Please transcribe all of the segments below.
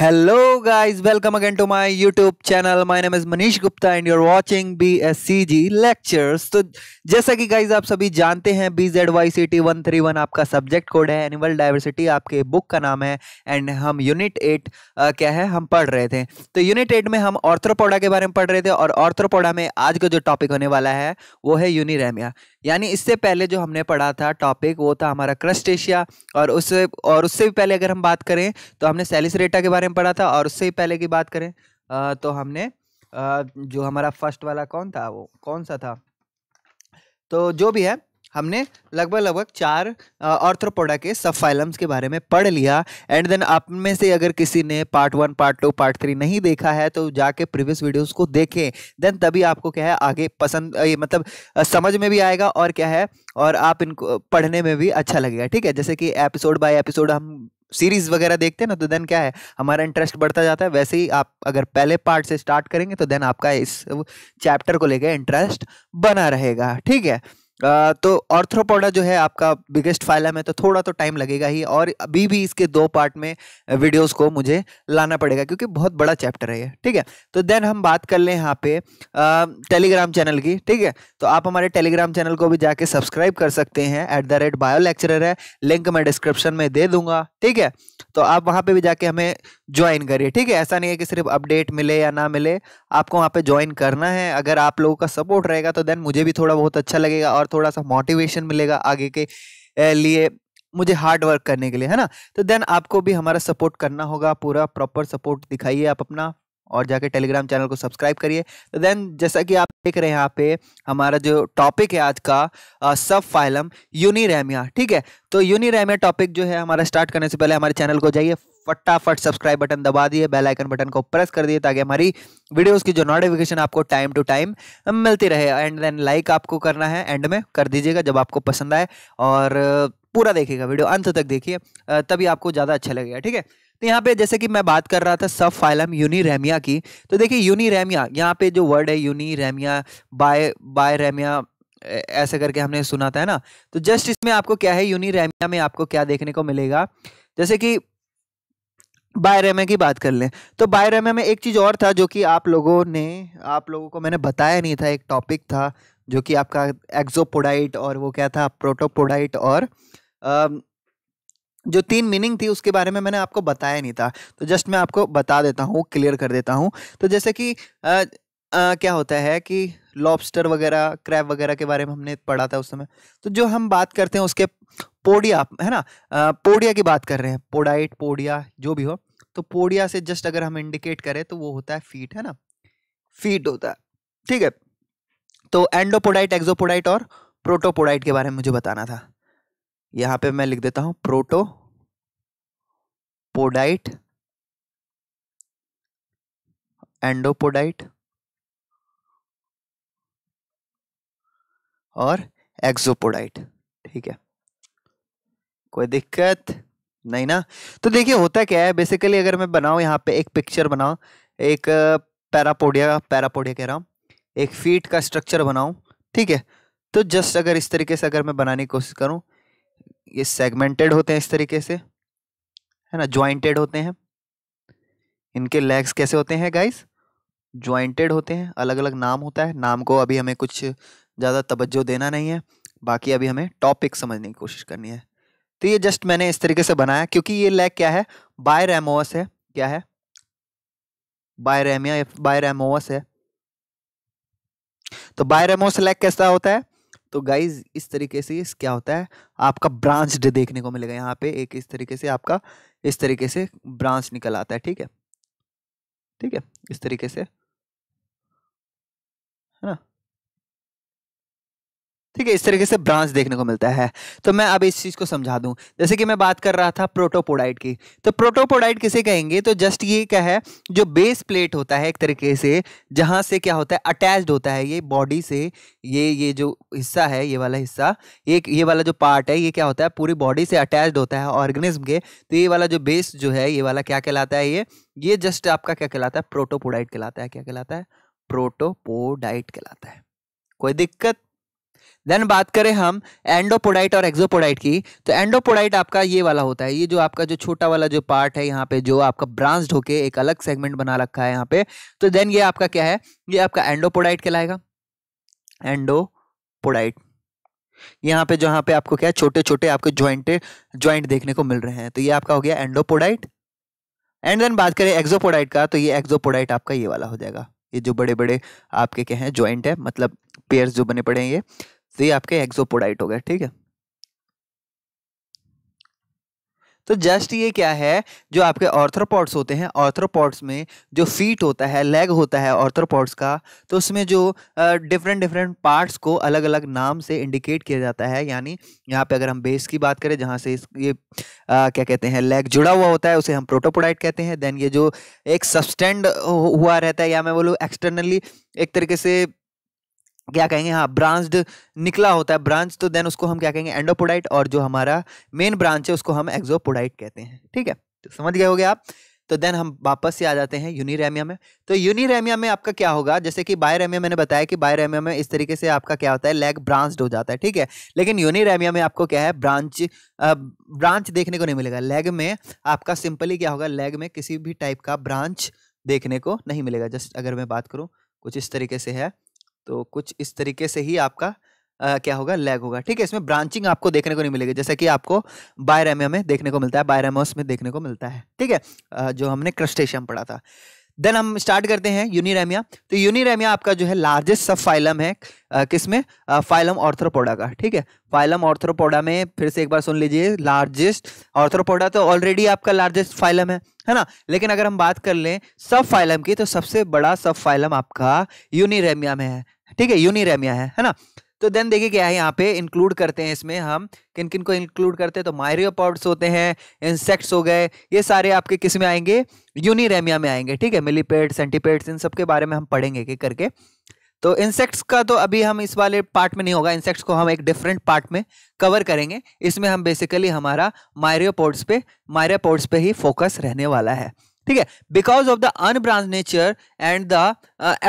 Hello guys welcome again to my YouTube channel my name is Manish Gupta and you are watching BSCG lectures तो जैसा कि guys आप सभी जानते हैं B Z Y C T one three one आपका subject code है animal diversity आपके बुक का नाम है एंड हम यूनिट एट क्या है हम पढ़ रहे थे तो यूनिट एट में हम ऑर्थ्रोपोडा के बारे में पढ़ रहे थे और ऑर्थ्रोपोडा में आज का जो टॉपिक होने वाला है वो है यूनिरेमिया यानी इससे पहले जो हमने पढ़ा था टॉपिक वो था हमारा क्रस्टेशिया और उससे और उससे भी पहले अगर हम बात करें तो हमने सेलिस रेटा के बारे में पढ़ा था और उससे भी पहले की बात करें आ, तो हमने आ, जो हमारा फर्स्ट वाला कौन था वो कौन सा था तो जो भी है हमने लगभग लगभग चार ऑर्थ्रोपोडा के सब फाइलम्स के बारे में पढ़ लिया एंड देन आप में से अगर किसी ने part one part two part three नहीं देखा है तो जाके प्रीवियस वीडियोस को देखें देन तभी आपको क्या है आगे पसंद ये मतलब समझ में भी आएगा और क्या है और आप इनको पढ़ने में भी अच्छा लगेगा ठीक है जैसे कि एपिसोड बाय एपिसोड हम सीरीज़ वगैरह देखते हैं ना तो देन क्या है हमारा इंटरेस्ट बढ़ता जाता है वैसे ही आप अगर पहले पार्ट से स्टार्ट करेंगे तो देन आपका इस चैप्टर को लेकर इंटरेस्ट बना रहेगा ठीक है तो ऑर्थ्रोपोडा जो है आपका बिगेस्ट फाइलम है तो थोड़ा तो टाइम लगेगा ही और अभी भी इसके दो पार्ट में वीडियोस को मुझे लाना पड़ेगा क्योंकि बहुत बड़ा चैप्टर है ये ठीक है तो देन हम बात कर लें यहाँ पे टेलीग्राम चैनल की ठीक है तो आप हमारे टेलीग्राम चैनल को भी जाके सब्सक्राइब कर सकते हैं at the rate bio lecture है लिंक मैं डिस्क्रिप्शन में दे दूंगा ठीक है तो आप वहाँ पर भी जाके हमें ज्वाइन करिए ठीक है ऐसा नहीं है कि सिर्फ अपडेट मिले या ना मिले आपको वहाँ पर ज्वाइन करना है अगर आप लोगों का सपोर्ट रहेगा तो देन मुझे भी थोड़ा बहुत अच्छा लगेगा और और थोड़ा सा मोटिवेशन मिलेगा आगे के लिए मुझे हार्ड वर्क करने के लिए है ना तो देन आपको भी हमारा सपोर्ट करना होगा पूरा प्रॉपर सपोर्ट दिखाइए आप अपना और जाके टेलीग्राम चैनल को सब्सक्राइब करिए तो देन जैसा कि आप देख रहे हैं यहाँ पे हमारा जो टॉपिक है आज का सब फाइलम यूनिरेमिया ठीक है तो यूनिरेमिया टॉपिक जो है हमारा स्टार्ट करने से पहले हमारे चैनल को जाइए फटाफट सब्सक्राइब बटन दबा दिए बेल आइकन बटन को प्रेस कर दिए ताकि हमारी वीडियोस की जो नोटिफिकेशन आपको टाइम टू टाइम मिलती रहे एंड देन लाइक आपको करना है एंड में कर दीजिएगा जब आपको पसंद आए और पूरा देखिएगा वीडियो अंत तक देखिए तभी आपको ज़्यादा अच्छा लगेगा ठीक है तो यहाँ पे जैसे कि मैं बात कर रहा था सब फाइलम यूनिरेमिया की तो देखिए यूनिरेमिया यहाँ पे जो वर्ड है यूनिरेमिया बाय रेमिया ऐसे करके हमने सुना था ना तो जस्ट इसमें आपको क्या है यूनिरेमिया में आपको क्या देखने को मिलेगा जैसे कि बायरेमे की बात कर लें तो बायरेमे में एक चीज़ और था जो कि आप लोगों ने आप लोगों को मैंने बताया नहीं था एक टॉपिक था जो कि आपका एक्जोपोडाइट और वो क्या था प्रोटोपोडाइट और जो तीन मीनिंग थी उसके बारे में मैंने आपको बताया नहीं था तो जस्ट मैं आपको बता देता हूँ क्लियर कर देता हूँ तो जैसे कि आ, आ, क्या होता है कि लॉबस्टर वगैरह क्रैब वगैरह के बारे में हमने पढ़ा था उस समय तो जो हम बात करते हैं उसके पोडिया है ना आ, पोडिया की बात कर रहे हैं पोडाइट पोडिया जो भी हो तो पोडिया से जस्ट अगर हम इंडिकेट करें तो वो होता है फीट है ना फीट होता है ठीक है तो एंडोपोडाइट एक्जोपोडाइट और प्रोटोपोडाइट के बारे में मुझे बताना था यहां पे मैं लिख देता हूं प्रोटो पोडाइट एंडोपोडाइट और एक्सोपोडाइट ठीक है कोई दिक्कत नहीं ना तो देखिए होता क्या है बेसिकली अगर मैं बनाऊ यहाँ पे एक पिक्चर बनाऊ एक पैरापोडिया पैरापोडिया कह रहा हूं एक फीट का स्ट्रक्चर बनाऊ ठीक है तो जस्ट अगर इस तरीके से अगर मैं बनाने की कोशिश करूं ये सेगमेंटेड होते हैं इस तरीके से है ना ज्वाइंटेड होते हैं इनके लेग्स कैसे होते हैं गाइस ज्वाइंटेड होते हैं अलग अलग नाम होता है नाम को अभी हमें कुछ ज़्यादा तवज्जो देना नहीं है बाकी अभी हमें टॉपिक समझने की कोशिश करनी है तो ये जस्ट मैंने इस तरीके से बनाया क्योंकि ये लेग क्या है बायरेमोस है क्या है बायरेमिया बायरेमोस है तो बायरेमोस लेग कैसा होता है तो गाइज इस तरीके से इस क्या होता है आपका ब्रांच्ड देखने को मिलेगा यहाँ पे एक इस तरीके से आपका इस तरीके से ब्रांच निकल आता है ठीक है ठीक है इस तरीके से है ना ठीक है इस तरीके से ब्रांच देखने को मिलता है तो मैं अब इस चीज़ को समझा दूं जैसे कि मैं बात कर रहा था प्रोटोपोडाइट की तो प्रोटोपोडाइट किसे कहेंगे तो जस्ट ये क्या है जो बेस प्लेट होता है एक तरीके से जहाँ से क्या होता है अटैच्ड होता है ये बॉडी से ये ये जो हिस्सा है ये वाला हिस्सा ये ये वाला जो पार्ट है ये क्या होता है पूरी बॉडी से अटैच्ड होता है ऑर्गेनिज्म के तो ये वाला जो बेस जो है ये वाला क्या कहलाता है ये ये जस्ट आपका क्या कहलाता है प्रोटोपोडाइट कहलाता है क्या कहलाता है प्रोटोपोडाइट कहलाता है कोई दिक्कत देन बात करें हम एंडोपोडाइट और एक्सोपोडाइट की तो एंडोपोडाइट आपका ये वाला होता है ये जो आपका जो छोटा वाला जो पार्ट है यहाँ पे जो आपका ब्रांच होके एक अलग सेगमेंट बना रखा है यहाँ पे तो देन ये आपका क्या है ये आपका एंडोपोडाइट कहलाएगा एंडोपोडाइट यहाँ पे जहाँ पे आपको क्या है छोटे छोटे आपके ज्वाइंट ज्वाइंट देखने को मिल रहे हैं तो ये आपका हो गया एंडोपोडाइट एंड देन बात करें एक्सोपोडाइट का तो ये एक्जोपोडाइट आपका ये वाला हो जाएगा ये जो बड़े बड़े आपके क्या हैं ज्वाइंट है मतलब पेयर्स जो बने पड़े हैं ये तो ये आपके एक्सोपोडाइट हो गए ठीक है तो जस्ट ये क्या है जो आपके ऑर्थ्रोपॉड्स होते हैं ऑर्थ्रोपॉड्स में जो फीट होता है लेग होता है ऑर्थ्रोपॉड्स का तो उसमें जो डिफरेंट डिफरेंट पार्ट्स को अलग अलग नाम से इंडिकेट किया जाता है यानी यहाँ पे अगर हम बेस की बात करें जहाँ से ये आ, क्या कहते हैं लेग जुड़ा हुआ होता है उसे हम प्रोटोपोडाइट कहते हैं देन ये जो एक सब्सटेंड हुआ रहता है या मैं बोलूँ एक्सटर्नली एक तरीके से क्या कहेंगे हाँ ब्रांच्ड निकला होता है ब्रांच तो देन उसको हम क्या कहेंगे एंडोपोडाइट और जो हमारा मेन ब्रांच है उसको हम एक्जोपोडाइट कहते हैं ठीक है तो समझ गए होगे आप तो देन हम वापस से आ जाते हैं यूनिरेमिया में तो यूनिरेमिया में आपका क्या होगा जैसे कि बायरेमिया मैंने बताया कि बायरेमिया में इस तरीके से आपका क्या होता है लेग ब्रांच्ड हो जाता है ठीक है लेकिन यूनिरेमिया में आपको क्या है ब्रांच ब्रांच देखने को नहीं मिलेगा लेग में आपका सिंपली क्या होगा लेग में किसी भी टाइप का ब्रांच देखने को नहीं मिलेगा जस्ट अगर मैं बात करूँ कुछ इस तरीके से है तो कुछ इस तरीके से ही आपका आ, क्या होगा लैग होगा ठीक है इसमें ब्रांचिंग आपको देखने को नहीं मिलेगी जैसे कि आपको बायरेमिया में देखने को मिलता है बायरेमोस में देखने को मिलता है ठीक है जो हमने क्रस्टेशियम पढ़ा था देन हम स्टार्ट करते हैं यूनिरेमिया तो यूनिरेमिया आपका जो है लार्जेस्ट सब फाइलम है किसमें फाइलम ऑर्थ्रोपोडा का ठीक है फाइलम ऑर्थ्रोपोडा में फिर से एक बार सुन लीजिए लार्जेस्ट ऑर्थ्रोपोडा तो ऑलरेडी आपका लार्जेस्ट फाइलम है है ना लेकिन अगर हम बात कर लें सब फाइलम की तो सबसे बड़ा सब फाइलम आपका यूनिरेमिया में है ठीक है यूनिरेमिया है है ना तो देन देखिए क्या है यहाँ पे इंक्लूड करते हैं इसमें हम किन किन को इंक्लूड करते हैं तो माइरियोपॉड्स होते हैं इंसेक्ट्स हो गए ये सारे आपके किस में आएंगे यूनिरेमिया में आएंगे ठीक है मिलीपेड सेंटीपेड्स इन सबके बारे में हम पढ़ेंगे कि करके तो इंसेक्ट्स का तो अभी हम इस वाले पार्ट में नहीं होगा इंसेक्ट्स को हम एक डिफरेंट पार्ट में कवर करेंगे इसमें हम बेसिकली हमारा मायरियोपोड्स पे मायरियोपोड्स पे ही फोकस रहने वाला है ठीक है because of the unbranched nature and the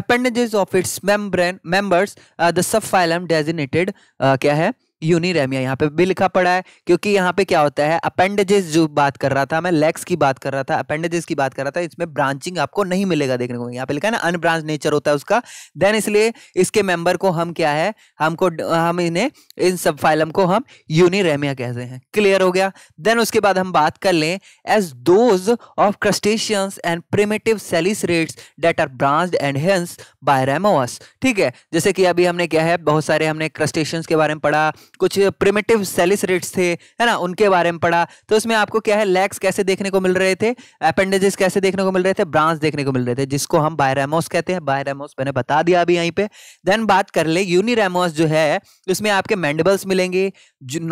appendages of its members the subphylum designated क्या है यूनिरेमिया यहाँ पे भी लिखा पड़ा है क्योंकि यहाँ पे क्या होता है अपेंडेजेस जो बात कर रहा था मैं लेग्स की बात कर रहा था अपेंडेजेस की बात कर रहा था इसमें ब्रांचिंग आपको नहीं मिलेगा देखने को यहाँ पे लिखा है ना अनब्रांच नेचर होता है उसका देन इसलिए इसके मेंबर को हम क्या है हमको हम इन्हें इन सब फाइलम को हम यूनिरेमिया कहते हैं क्लियर हो गया देन उसके बाद हम बात कर लें as those of crustaceans and primitive chelicerates that are branched and hence by ठीक है जैसे कि अभी हमने क्या है बहुत सारे हमने क्रस्टेशियंस के बारे में पढ़ा कुछ प्रिमेटिव सेलिस रेट्स थे है ना उनके बारे में पढ़ा तो उसमें आपको क्या है लेग्स कैसे देखने को मिल रहे थे अपेंडेजेस कैसे देखने को मिल रहे थे ब्रांच देखने को मिल रहे थे जिसको हम बायरेमोस कहते हैं बायरेमोस मैंने बता दिया अभी यहीं पे देन बात कर ले यूनिरेमोस जो है उसमें आपके मैंडबल्स मिलेंगे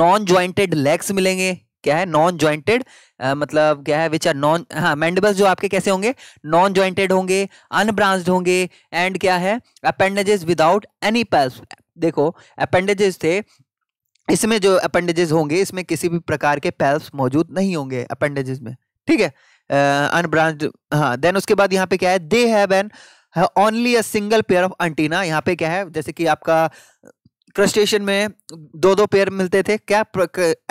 नॉन ज्वाइंटेड लेग्स मिलेंगे क्या है नॉन ज्वाइंटेड uh, मतलब क्या है विच आर नॉन हाँ मैंडबल्स जो आपके कैसे होंगे नॉन ज्वाइंटेड होंगे अनब्रांच्ड होंगे एंड क्या है अपेंडेजेस विदाउट एनी पेल्स देखो अपेंडेजेस थे इसमें जो अपेंडेजेस होंगे इसमें किसी भी प्रकार के पैल्स मौजूद नहीं होंगे अपेंडेजेस में ठीक है अनब्रांच हाँ देन उसके बाद यहाँ पे क्या है they have an only a single pair of antenna यहाँ पे क्या है जैसे कि आपका क्रस्टेशन में दो दो पेयर मिलते थे क्या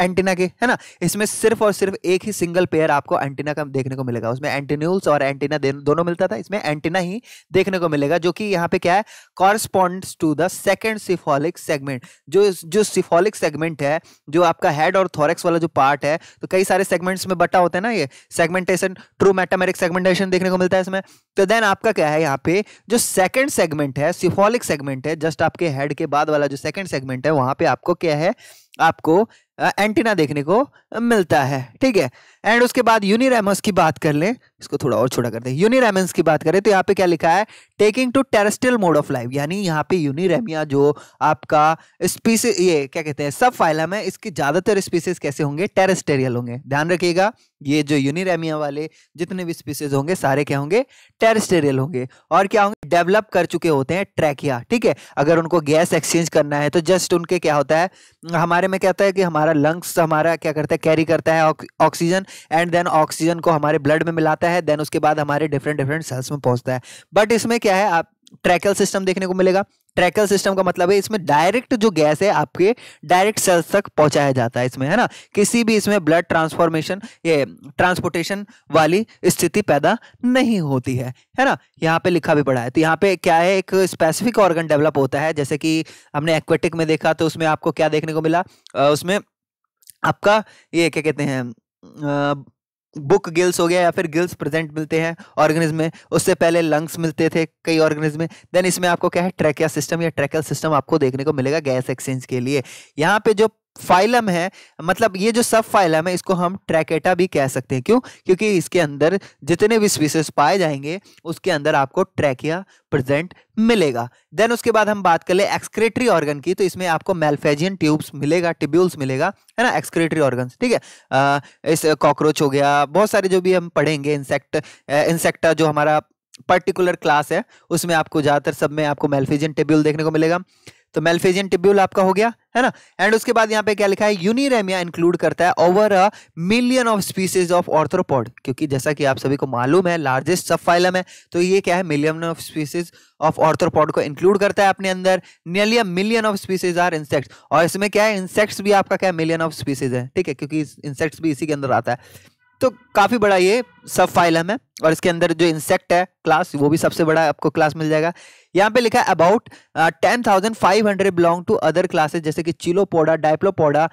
एंटीना के है ना इसमें सिर्फ और सिर्फ एक ही सिंगल पेयर आपको एंटीना का देखने को मिलेगा उसमें एंटीन्यूल्स और एंटीना दोनों मिलता था इसमें एंटीना ही देखने को मिलेगा जो कि यहाँ पे क्या है corresponds to the second cephalic segment जो जो सिफॉलिक सेगमेंट है जो आपका हेड और थॉरेक्स वाला जो पार्ट है तो कई सारे सेगमेंट्स में बटा होता है ना ये सेगमेंटेशन ट्रू मेटामेरिक सेगमेंटेशन देखने को मिलता है इसमें तो देन आपका क्या है यहाँ पे जो सेकेंड सेगमेंट है सिफॉलिक सेगमेंट है जस्ट आपके हेड के बाद वाला जो सेकेंड सेगमेंट है वहां पर आपको क्या है आपको एंटीना देखने को मिलता है ठीक है एंड उसके बाद यूनिरेमस की बात कर लें इसको थोड़ा और छोटा कर हैं यूनिरेमस की बात करें तो यहाँ पे क्या लिखा है taking to terrestrial mode of life यानी यहाँ पे यूनिरेमिया जो आपका स्पीसी ये क्या कहते हैं सब फाइलम है इसके ज़्यादातर स्पीसीज कैसे होंगे टेरेस्टेरियल होंगे ध्यान रखिएगा ये जो यूनिरेमिया वाले जितने भी स्पीसीज होंगे सारे क्या होंगे टेरेस्टेरियल होंगे और क्या होंगे डेवलप कर चुके होते हैं ट्रैकिया ठीक है अगर उनको गैस एक्सचेंज करना है तो जस्ट उनके क्या होता है हमारे बारे में कहता है कि हमारा लंग्स हमारा क्या करता है कैरी करता है ऑक्सीजन एंड देन ऑक्सीजन को हमारे ब्लड में मिलाता है देन उसके बाद हमारे डिफरेंट डिफरेंट सेल्स में पहुंचता है बट इसमें क्या है आप ट्रैकल सिस्टम देखने को मिलेगा ट्रैकर सिस्टम का मतलब है इसमें डायरेक्ट जो गैस है आपके डायरेक्ट सेल्स तक पहुंचाया जाता है इसमें है ना किसी भी इसमें ब्लड ट्रांसफॉर्मेशन ये ट्रांसपोर्टेशन वाली स्थिति पैदा नहीं होती है है ना यहाँ पे लिखा भी पड़ा है तो यहाँ पे क्या है एक स्पेसिफिक ऑर्गन डेवलप होता है जैसे कि हमने एक्वेटिक में देखा तो उसमें आपको क्या देखने को मिला उसमें आपका ये क्या कहते हैं बुक गिल्स हो गया या फिर गिल्स प्रेजेंट मिलते हैं ऑर्गेनिज्म में उससे पहले लंग्स मिलते थे कई ऑर्गेनिज्म में देन इसमें आपको क्या है ट्रैकिया सिस्टम या ट्रैकल सिस्टम आपको देखने को मिलेगा गैस एक्सचेंज के लिए यहाँ पे जो फाइलम है मतलब ये जो सब फाइलम है इसको हम ट्रैकेटा भी कह सकते हैं क्यों क्योंकि इसके अंदर जितने भी स्पीसीज पाए जाएंगे उसके अंदर आपको ट्रैकिया प्रेजेंट मिलेगा देन उसके बाद हम बात कर ले एक्सक्रेटरी ऑर्गन की तो इसमें आपको मेल्फेजियन ट्यूब्स मिलेगा टिब्यूल्स मिलेगा है ना एक्सक्रेटरी ऑर्गन ठीक है आ, इस कॉकरोच हो गया बहुत सारे जो भी हम पढ़ेंगे इंसेक्ट इंसेक्टा जो हमारा पर्टिकुलर क्लास है उसमें आपको ज़्यादातर सब में आपको मेलफेजियन टिब्यूल देखने को मिलेगा तो मेलफेजियन टिब्यूल आपका हो गया है ना एंड उसके बाद यहाँ पे क्या लिखा है यूनिरेमिया इंक्लूड करता है over a million of species of arthropod क्योंकि जैसा कि आप सभी को मालूम है लार्जेस्ट सब फाइलम है तो ये क्या है million of species of arthropod को इंक्लूड करता है अपने अंदर nearly a million of species are insects और इसमें क्या है इंसेक्ट्स भी आपका क्या मिलियन ऑफ स्पीसीज है ठीक है क्योंकि इंसेक्ट्स भी इसी के अंदर आता है तो काफ़ी बड़ा ये सब फाइलम है और इसके अंदर जो इंसेक्ट है क्लास वो भी सबसे बड़ा आपको क्लास मिल जाएगा यहाँ पे लिखा है about ten thousand five hundred belong to other classes जैसे कि चिलोपोडा डायप्लोपोडा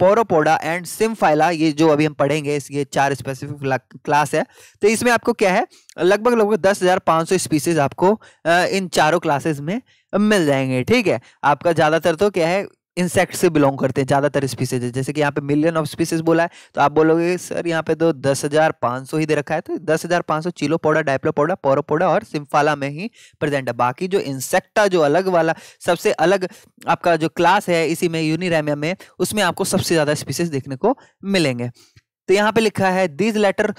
पोरोपोडा एंड सिमफाइला ये जो अभी हम पढ़ेंगे ये चार स्पेसिफिक क्लास है तो इसमें आपको क्या है लगभग लगभग दस हज़ार पाँच सौ स्पीसीज आपको uh, इन चारों क्लासेस में मिल जाएंगे ठीक है आपका ज़्यादातर तो क्या है इंसेक्ट से बिलोंग करते हैं ज़्यादातर स्पीसीज जैसे कि यहाँ पे मिलियन ऑफ स्पीसीज बोला है तो आप बोलोगे सर यहाँ पे तो दस हज़ार पांच सौ ही दे रखा है तो दस हज़ार पांच सौ चिलो पौडा पोरो पौडा और सिम्फाला में ही प्रेजेंट है बाकी जो इंसेक्टा जो अलग वाला सबसे अलग आपका जो क्लास है इसी में यूनिरेमिया में उसमें आपको सबसे ज़्यादा स्पीसीज देखने को मिलेंगे तो यहाँ पे लिखा है these latter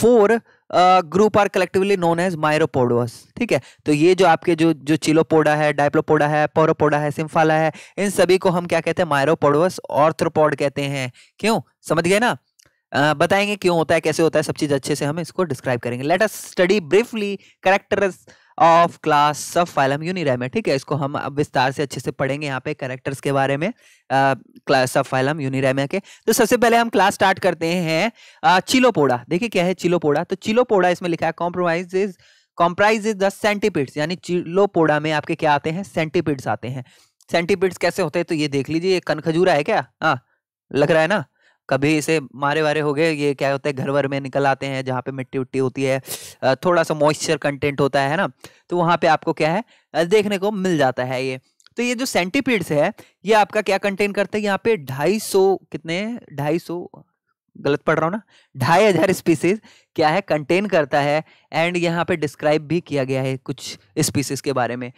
four uh, group are collectively known as myriapods ठीक है तो ये जो आपके जो जो चिलोपोडा है डायप्लोपोडा है पोरोपोडा है सिम्फाला है इन सभी को हम क्या कहते हैं माइरोपोडोस ऑर्थ्रोपोड कहते हैं क्यों समझ गए ना आ, बताएंगे क्यों होता है कैसे होता है सब चीज अच्छे से हम इसको डिस्क्राइब करेंगे let us study briefly characters of class subphylum Uniramia है ठीक है इसको हम विस्तार से अच्छे से पढ़ेंगे यहाँ पे करेक्टर्स के बारे में क्लास सब फाइलम यूनिरैम के तो सबसे पहले हम क्लास स्टार्ट करते हैं चिलोपोड़ा देखिए क्या है चिलोपोड़ा तो चिलोपोड़ा इसमें लिखा है compromise comprise is the centipedes यानी चिलोपोड़ा में आपके क्या आते हैं सेंटीपिड्स आते हैं सेंटीपिड्स कैसे होते हैं तो ये देख लीजिए ये कनखजूरा है क्या हाँ लग रहा है ना कभी इसे मारे वारे हो गए ये क्या होता है घर वर में निकल आते हैं जहाँ पे मिट्टी उट्टी होती है थोड़ा सा मॉइस्चर कंटेंट होता है ना तो वहाँ पे आपको क्या है देखने को मिल जाता है ये तो ये जो सेंटीपीड्स है ये आपका क्या कंटेन करते हैं यहाँ पे ढाई सौ कितने ढाई सौ गलत पढ़ रहा हूँ ना ढाई हजार स्पीसीज क्या है कंटेन करता है एंड यहाँ पे डिस्क्राइब भी किया गया है कुछ स्पीसीज के बारे में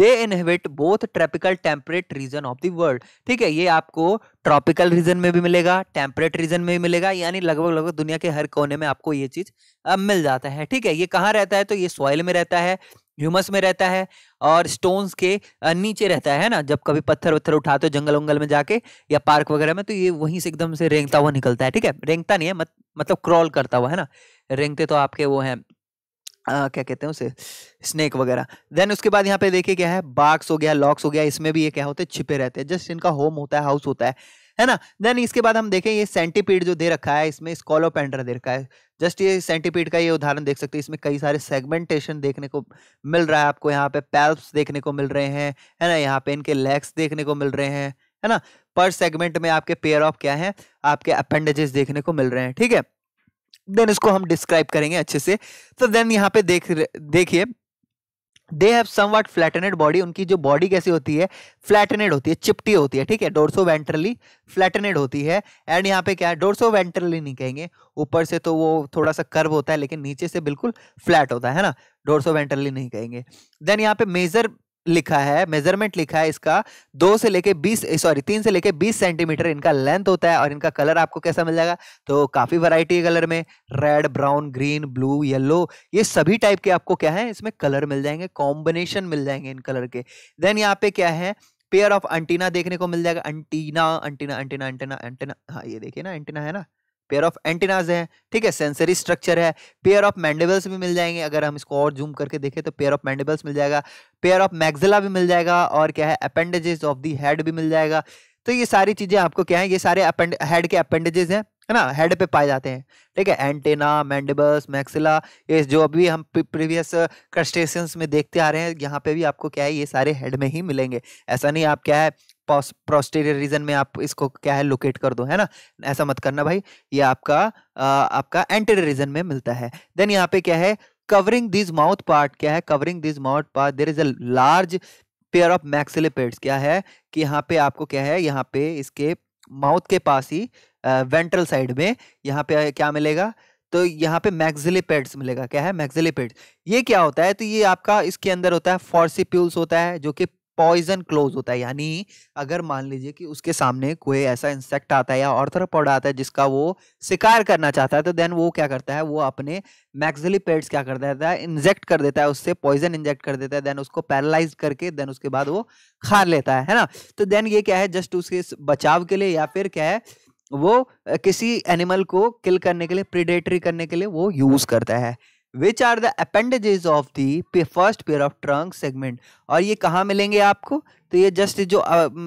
they inhabit both tropical temperate region of the world ठीक है ये आपको ट्रॉपिकल रीजन में भी मिलेगा टेम्परेट रीजन में भी मिलेगा यानी लगभग लगभग दुनिया के हर कोने में आपको ये चीज़ मिल जाता है ठीक है ये कहाँ रहता है तो ये सॉइल में रहता है ह्यूमस में रहता है और स्टोन्स के नीचे रहता है ना जब कभी पत्थर वत्थर उठाते हो जंगल वंगल में जाके या पार्क वगैरह में तो ये वहीं से एकदम से रेंगता हुआ निकलता है ठीक है रेंगता नहीं है मत, मतलब क्रॉल करता हुआ है ना रेंगते तो आपके वो हैं आ, क्या कहते हैं उसे स्नेक वगैरह देन उसके बाद यहाँ पे देखिए क्या है बाक्स हो गया लॉक्स हो गया इसमें भी ये क्या होते हैं छिपे रहते हैं जस्ट इनका होम होता है हाउस होता है है ना देन इसके बाद हम देखें ये सेंटीपीड जो दे रखा है इसमें स्कॉलोपेंडर दे रखा है जस्ट ये सेंटीपीड का ये उदाहरण देख सकते हैं इसमें कई सारे सेगमेंटेशन देखने को मिल रहा है आपको यहाँ पे पैल्प्स देखने को मिल रहे हैं है ना यहाँ पे इनके लेग्स देखने को मिल रहे हैं है ना पर सेगमेंट में आपके पेयर ऑफ क्या है आपके अपेंडेजेस देखने को मिल रहे हैं ठीक है देन इसको हम डिस्क्राइब करेंगे अच्छे से तो देन यहाँ पे देख देखिए they have some watt फ्लैटनेड body उनकी जो बॉडी कैसी होती है फ्लैटनेड होती है चिपटी होती है ठीक है डोरसो वेंट्रली फ्लैटनेड होती है एंड यहाँ पे क्या है डोरसो वेंट्रली नहीं कहेंगे ऊपर से तो वो थोड़ा सा कर्व होता है लेकिन नीचे से बिल्कुल फ्लैट होता है ना डोरसो वेंट्रली नहीं कहेंगे देन यहाँ पे मेजर लिखा है मेजरमेंट लिखा है इसका दो से लेके बीस सॉरी तीन से लेके बीस सेंटीमीटर इनका लेंथ होता है और इनका कलर आपको कैसा मिल जाएगा तो काफ़ी वैरायटी है कलर में red brown green blue yellow ये सभी टाइप के आपको क्या है इसमें कलर मिल जाएंगे कॉम्बिनेशन मिल जाएंगे इन कलर के देन यहाँ पे क्या है पेयर ऑफ अंटीना देखने को मिल जाएगा antenna antenna antenna antenna antenna हाँ ये देखिए ना एंटीना है ना पेयर ऑफ एंटीनाज है ठीक है सेंसरी स्ट्रक्चर है पेयर ऑफ मैंडेबल्स भी मिल जाएंगे अगर हम इसको और जूम करके देखें तो पेयर ऑफ मैंडेबल्स मिल जाएगा पेयर ऑफ मैगजिला भी मिल जाएगा और क्या है अपेंडेजेस ऑफ दी हेड भी मिल जाएगा तो ये सारी चीज़ें आपको क्या है ये सारे हेड के अपेंडेजेस हैं है ना हेड पे पाए जाते हैं ठीक है एंटेना मैंडेबल्स मैक्सिला ये जो अभी हम प्रीवियस क्रस्टेशंस में देखते आ रहे हैं यहाँ पे भी आपको क्या है ये सारे हेड में ही मिलेंगे ऐसा नहीं आप क्या है प्रोस्टेरियर रीजन में आप इसको क्या है लोकेट कर दो है ना ऐसा मत करना भाई ये आपका आ, आपका एंटेरियर रीजन में मिलता है देन यहाँ पे क्या है कवरिंग दिस माउथ पार्ट क्या है covering this mouth part there is a large pair of maxillipeds क्या है कि यहाँ पे आपको क्या है यहाँ पे इसके माउथ के पास ही वेंट्रल साइड में यहाँ पे क्या मिलेगा तो यहाँ पे मैक्सिलिपेड्स मिलेगा क्या है मैक्सिलिपेड्स ये क्या होता है तो ये आपका इसके अंदर होता है फॉर्सिप्यूल्स होता है जो कि पॉइजन क्लोज होता है यानी अगर मान लीजिए कि उसके सामने कोई ऐसा इंसेक्ट आता है या ऑर्थरोपॉड आता है जिसका वो शिकार करना चाहता है तो देन वो क्या करता है वो अपने मैक्सिली पेड्स क्या कर देता है इंजेक्ट कर देता है उससे पॉइजन इंजेक्ट कर देता है देन उसको पैरालाइज करके देन उसके बाद वो खा लेता है है ना तो देन ये क्या है जस्ट उसके बचाव के लिए या फिर क्या है वो किसी एनिमल को किल करने के लिए प्रिडेटरी करने के लिए वो यूज़ करता है which are the appendages of the first pair of trunk segment और ये कहाँ मिलेंगे आपको तो ये जस्ट जो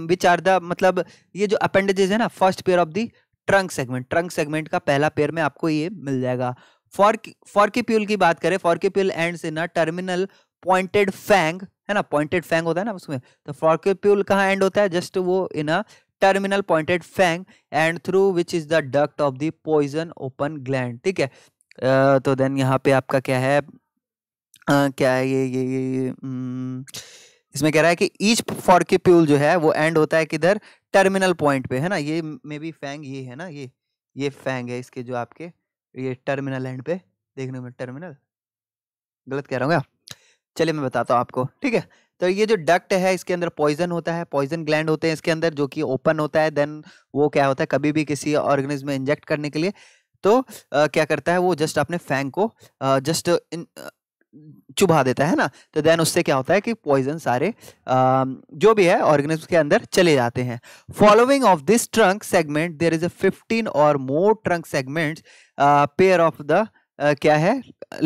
विच आर द मतलब ये जो अपेंडेजेस है ना first pair of the trunk segment trunk segment का पहला पेयर में आपको ये मिल जाएगा फॉर फॉर्किप्यूल की बात करें फॉर्किप्यूल एंड से ना टर्मिनल पॉइंटेड फैंग है ना पॉइंटेड फैंग होता है ना उसमें तो फॉर्किप्यूल कहाँ एंड होता है जस्ट वो in a terminal pointed fang and through which is the duct of the poison open gland ठीक है तो देन यहाँ पे आपका क्या है क्या है ये ये ये, ये इसमें कह रहा है कि ईच फॉर्किप्यूल जो है वो एंड होता है किधर टर्मिनल पॉइंट पे है ना ये मे बी फैंग ये है ना ये ये फैंग है इसके जो आपके ये टर्मिनल एंड पे देखने में टर्मिनल गलत कह रहा हूँ चलिए मैं बताता हूँ आपको ठीक है तो ये जो डक्ट है इसके अंदर पॉइजन होता है पॉइजन ग्लैंड होते हैं इसके अंदर जो कि ओपन होता है देन वो क्या होता है कभी भी किसी ऑर्गेनिज्म में इंजेक्ट करने के लिए तो आ, क्या करता है वो जस्ट अपने फैंग को आ, जस्ट इन चुभा देता है ना तो देन उससे क्या होता है कि पॉइजन सारे आ, जो भी है ऑर्गेनिज्म के अंदर चले जाते हैं following of this trunk segment there is a fifteen और more trunk segment pair of the क्या है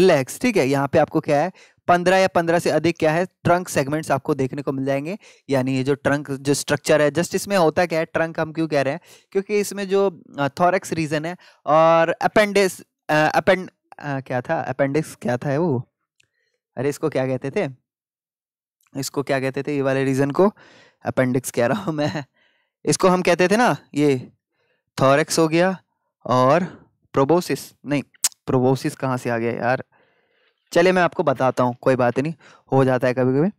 लेग्स ठीक है यहाँ पे आपको क्या है पंद्रह या पंद्रह से अधिक क्या है ट्रंक सेगमेंट्स आपको देखने को मिल जाएंगे यानी ये जो ट्रंक जो स्ट्रक्चर है जस्ट इसमें होता क्या है ट्रंक हम क्यों कह रहे हैं क्योंकि इसमें जो थॉरक्स रीजन है और अपेंडिस अपेंड क्या था अपेंडिक्स क्या था वो अरे इसको क्या कहते थे इसको क्या कहते थे ये वाले रीजन को अपेंडिक्स कह रहा हूँ मैं इसको हम कहते थे ना ये थॉरक्स हो गया और प्रोबोसिस नहीं प्रोबोसिस कहाँ से आ गया यार चलिए मैं आपको बताता हूँ कोई बात नहीं हो जाता है कभी कभी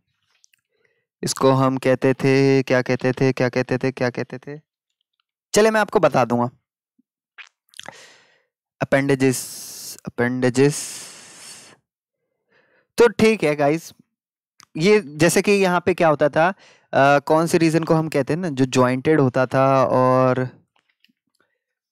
इसको हम कहते थे क्या कहते थे क्या कहते थे क्या कहते थे चलिए मैं आपको बता दूंगा अपेंडेजिस अपेंडेजिस तो ठीक है गाइस ये जैसे कि यहाँ पे क्या होता था आ, कौन से रीज़न को हम कहते हैं ना जो ज्वाइंटेड होता था और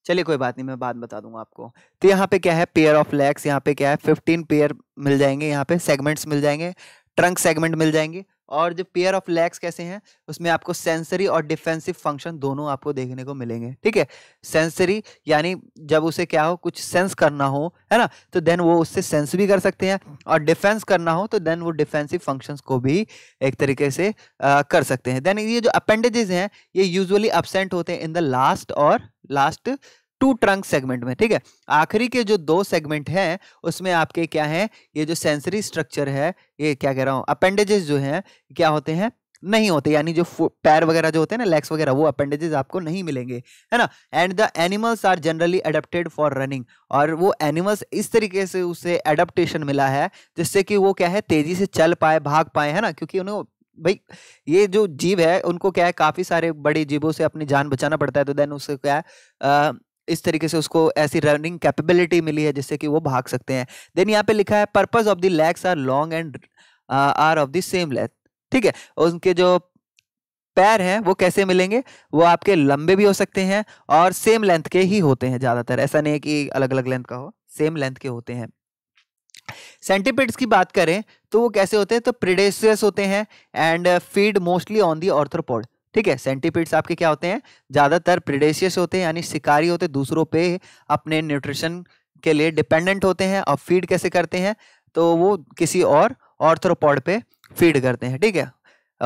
चलिए कोई बात नहीं मैं बाद बता दूंगा आपको तो यहाँ पे क्या है पेयर ऑफ लेग्स यहाँ पे क्या है फिफ्टीन पेयर मिल जाएंगे यहाँ पे सेगमेंट्स मिल जाएंगे ट्रंक सेगमेंट मिल जाएंगे और जो पेयर ऑफ लेग्स कैसे हैं उसमें आपको सेंसरी और डिफेंसिव फंक्शन दोनों आपको देखने को मिलेंगे ठीक है सेंसरी यानी जब उसे क्या हो कुछ सेंस करना हो है ना तो देन वो उससे सेंस भी कर सकते हैं और डिफेंस करना हो तो देन वो डिफेंसिव फंक्शंस को भी एक तरीके से आ, कर सकते हैं देन ये जो अपेंडेजेज हैं ये यूजली अपसेंट होते हैं इन द लास्ट और लास्ट टू ट्रंक सेगमेंट में ठीक है आखिरी के जो दो सेगमेंट हैं उसमें आपके क्या है ये जो सेंसरी स्ट्रक्चर है ये क्या कह रहा हूँ अपेंडेजेस जो हैं क्या होते हैं नहीं होते यानी जो पैर वगैरह जो होते हैं ना लेग्स वगैरह वो अपेंडेजेस आपको नहीं मिलेंगे है ना and the animals are generally adapted for running और वो एनिमल्स इस तरीके से उसे अडेप्टेशन मिला है जिससे कि वो क्या है तेजी से चल पाए भाग पाए है ना क्योंकि उन्हें भाई ये जो जीव है उनको क्या है काफ़ी सारे बड़े जीवों से अपनी जान बचाना पड़ता है तो देन उसको क्या है इस तरीके से उसको ऐसी रनिंग कैपेबिलिटी मिली है जिससे कि वो भाग सकते हैं देन यहाँ पे लिखा है purpose of the legs are long and are of the same length ठीक है उनके जो पैर हैं वो कैसे मिलेंगे वो आपके लंबे भी हो सकते हैं और सेम लेंथ के ही होते हैं ज़्यादातर ऐसा नहीं है कि अलग अलग लेंथ का हो सेम लेंथ के होते हैं सेंटीपिड्स की बात करें तो वो कैसे होते हैं तो प्रिडेसियस होते हैं and feed mostly on the arthropod ठीक है सेंटीपीड्स आपके क्या होते हैं ज़्यादातर प्रिडेशियस होते हैं यानी शिकारी होते हैं दूसरों पे अपने न्यूट्रिशन के लिए डिपेंडेंट होते हैं और फीड कैसे करते हैं तो वो किसी और ऑर्थ्रोपॉड पे फीड करते हैं ठीक है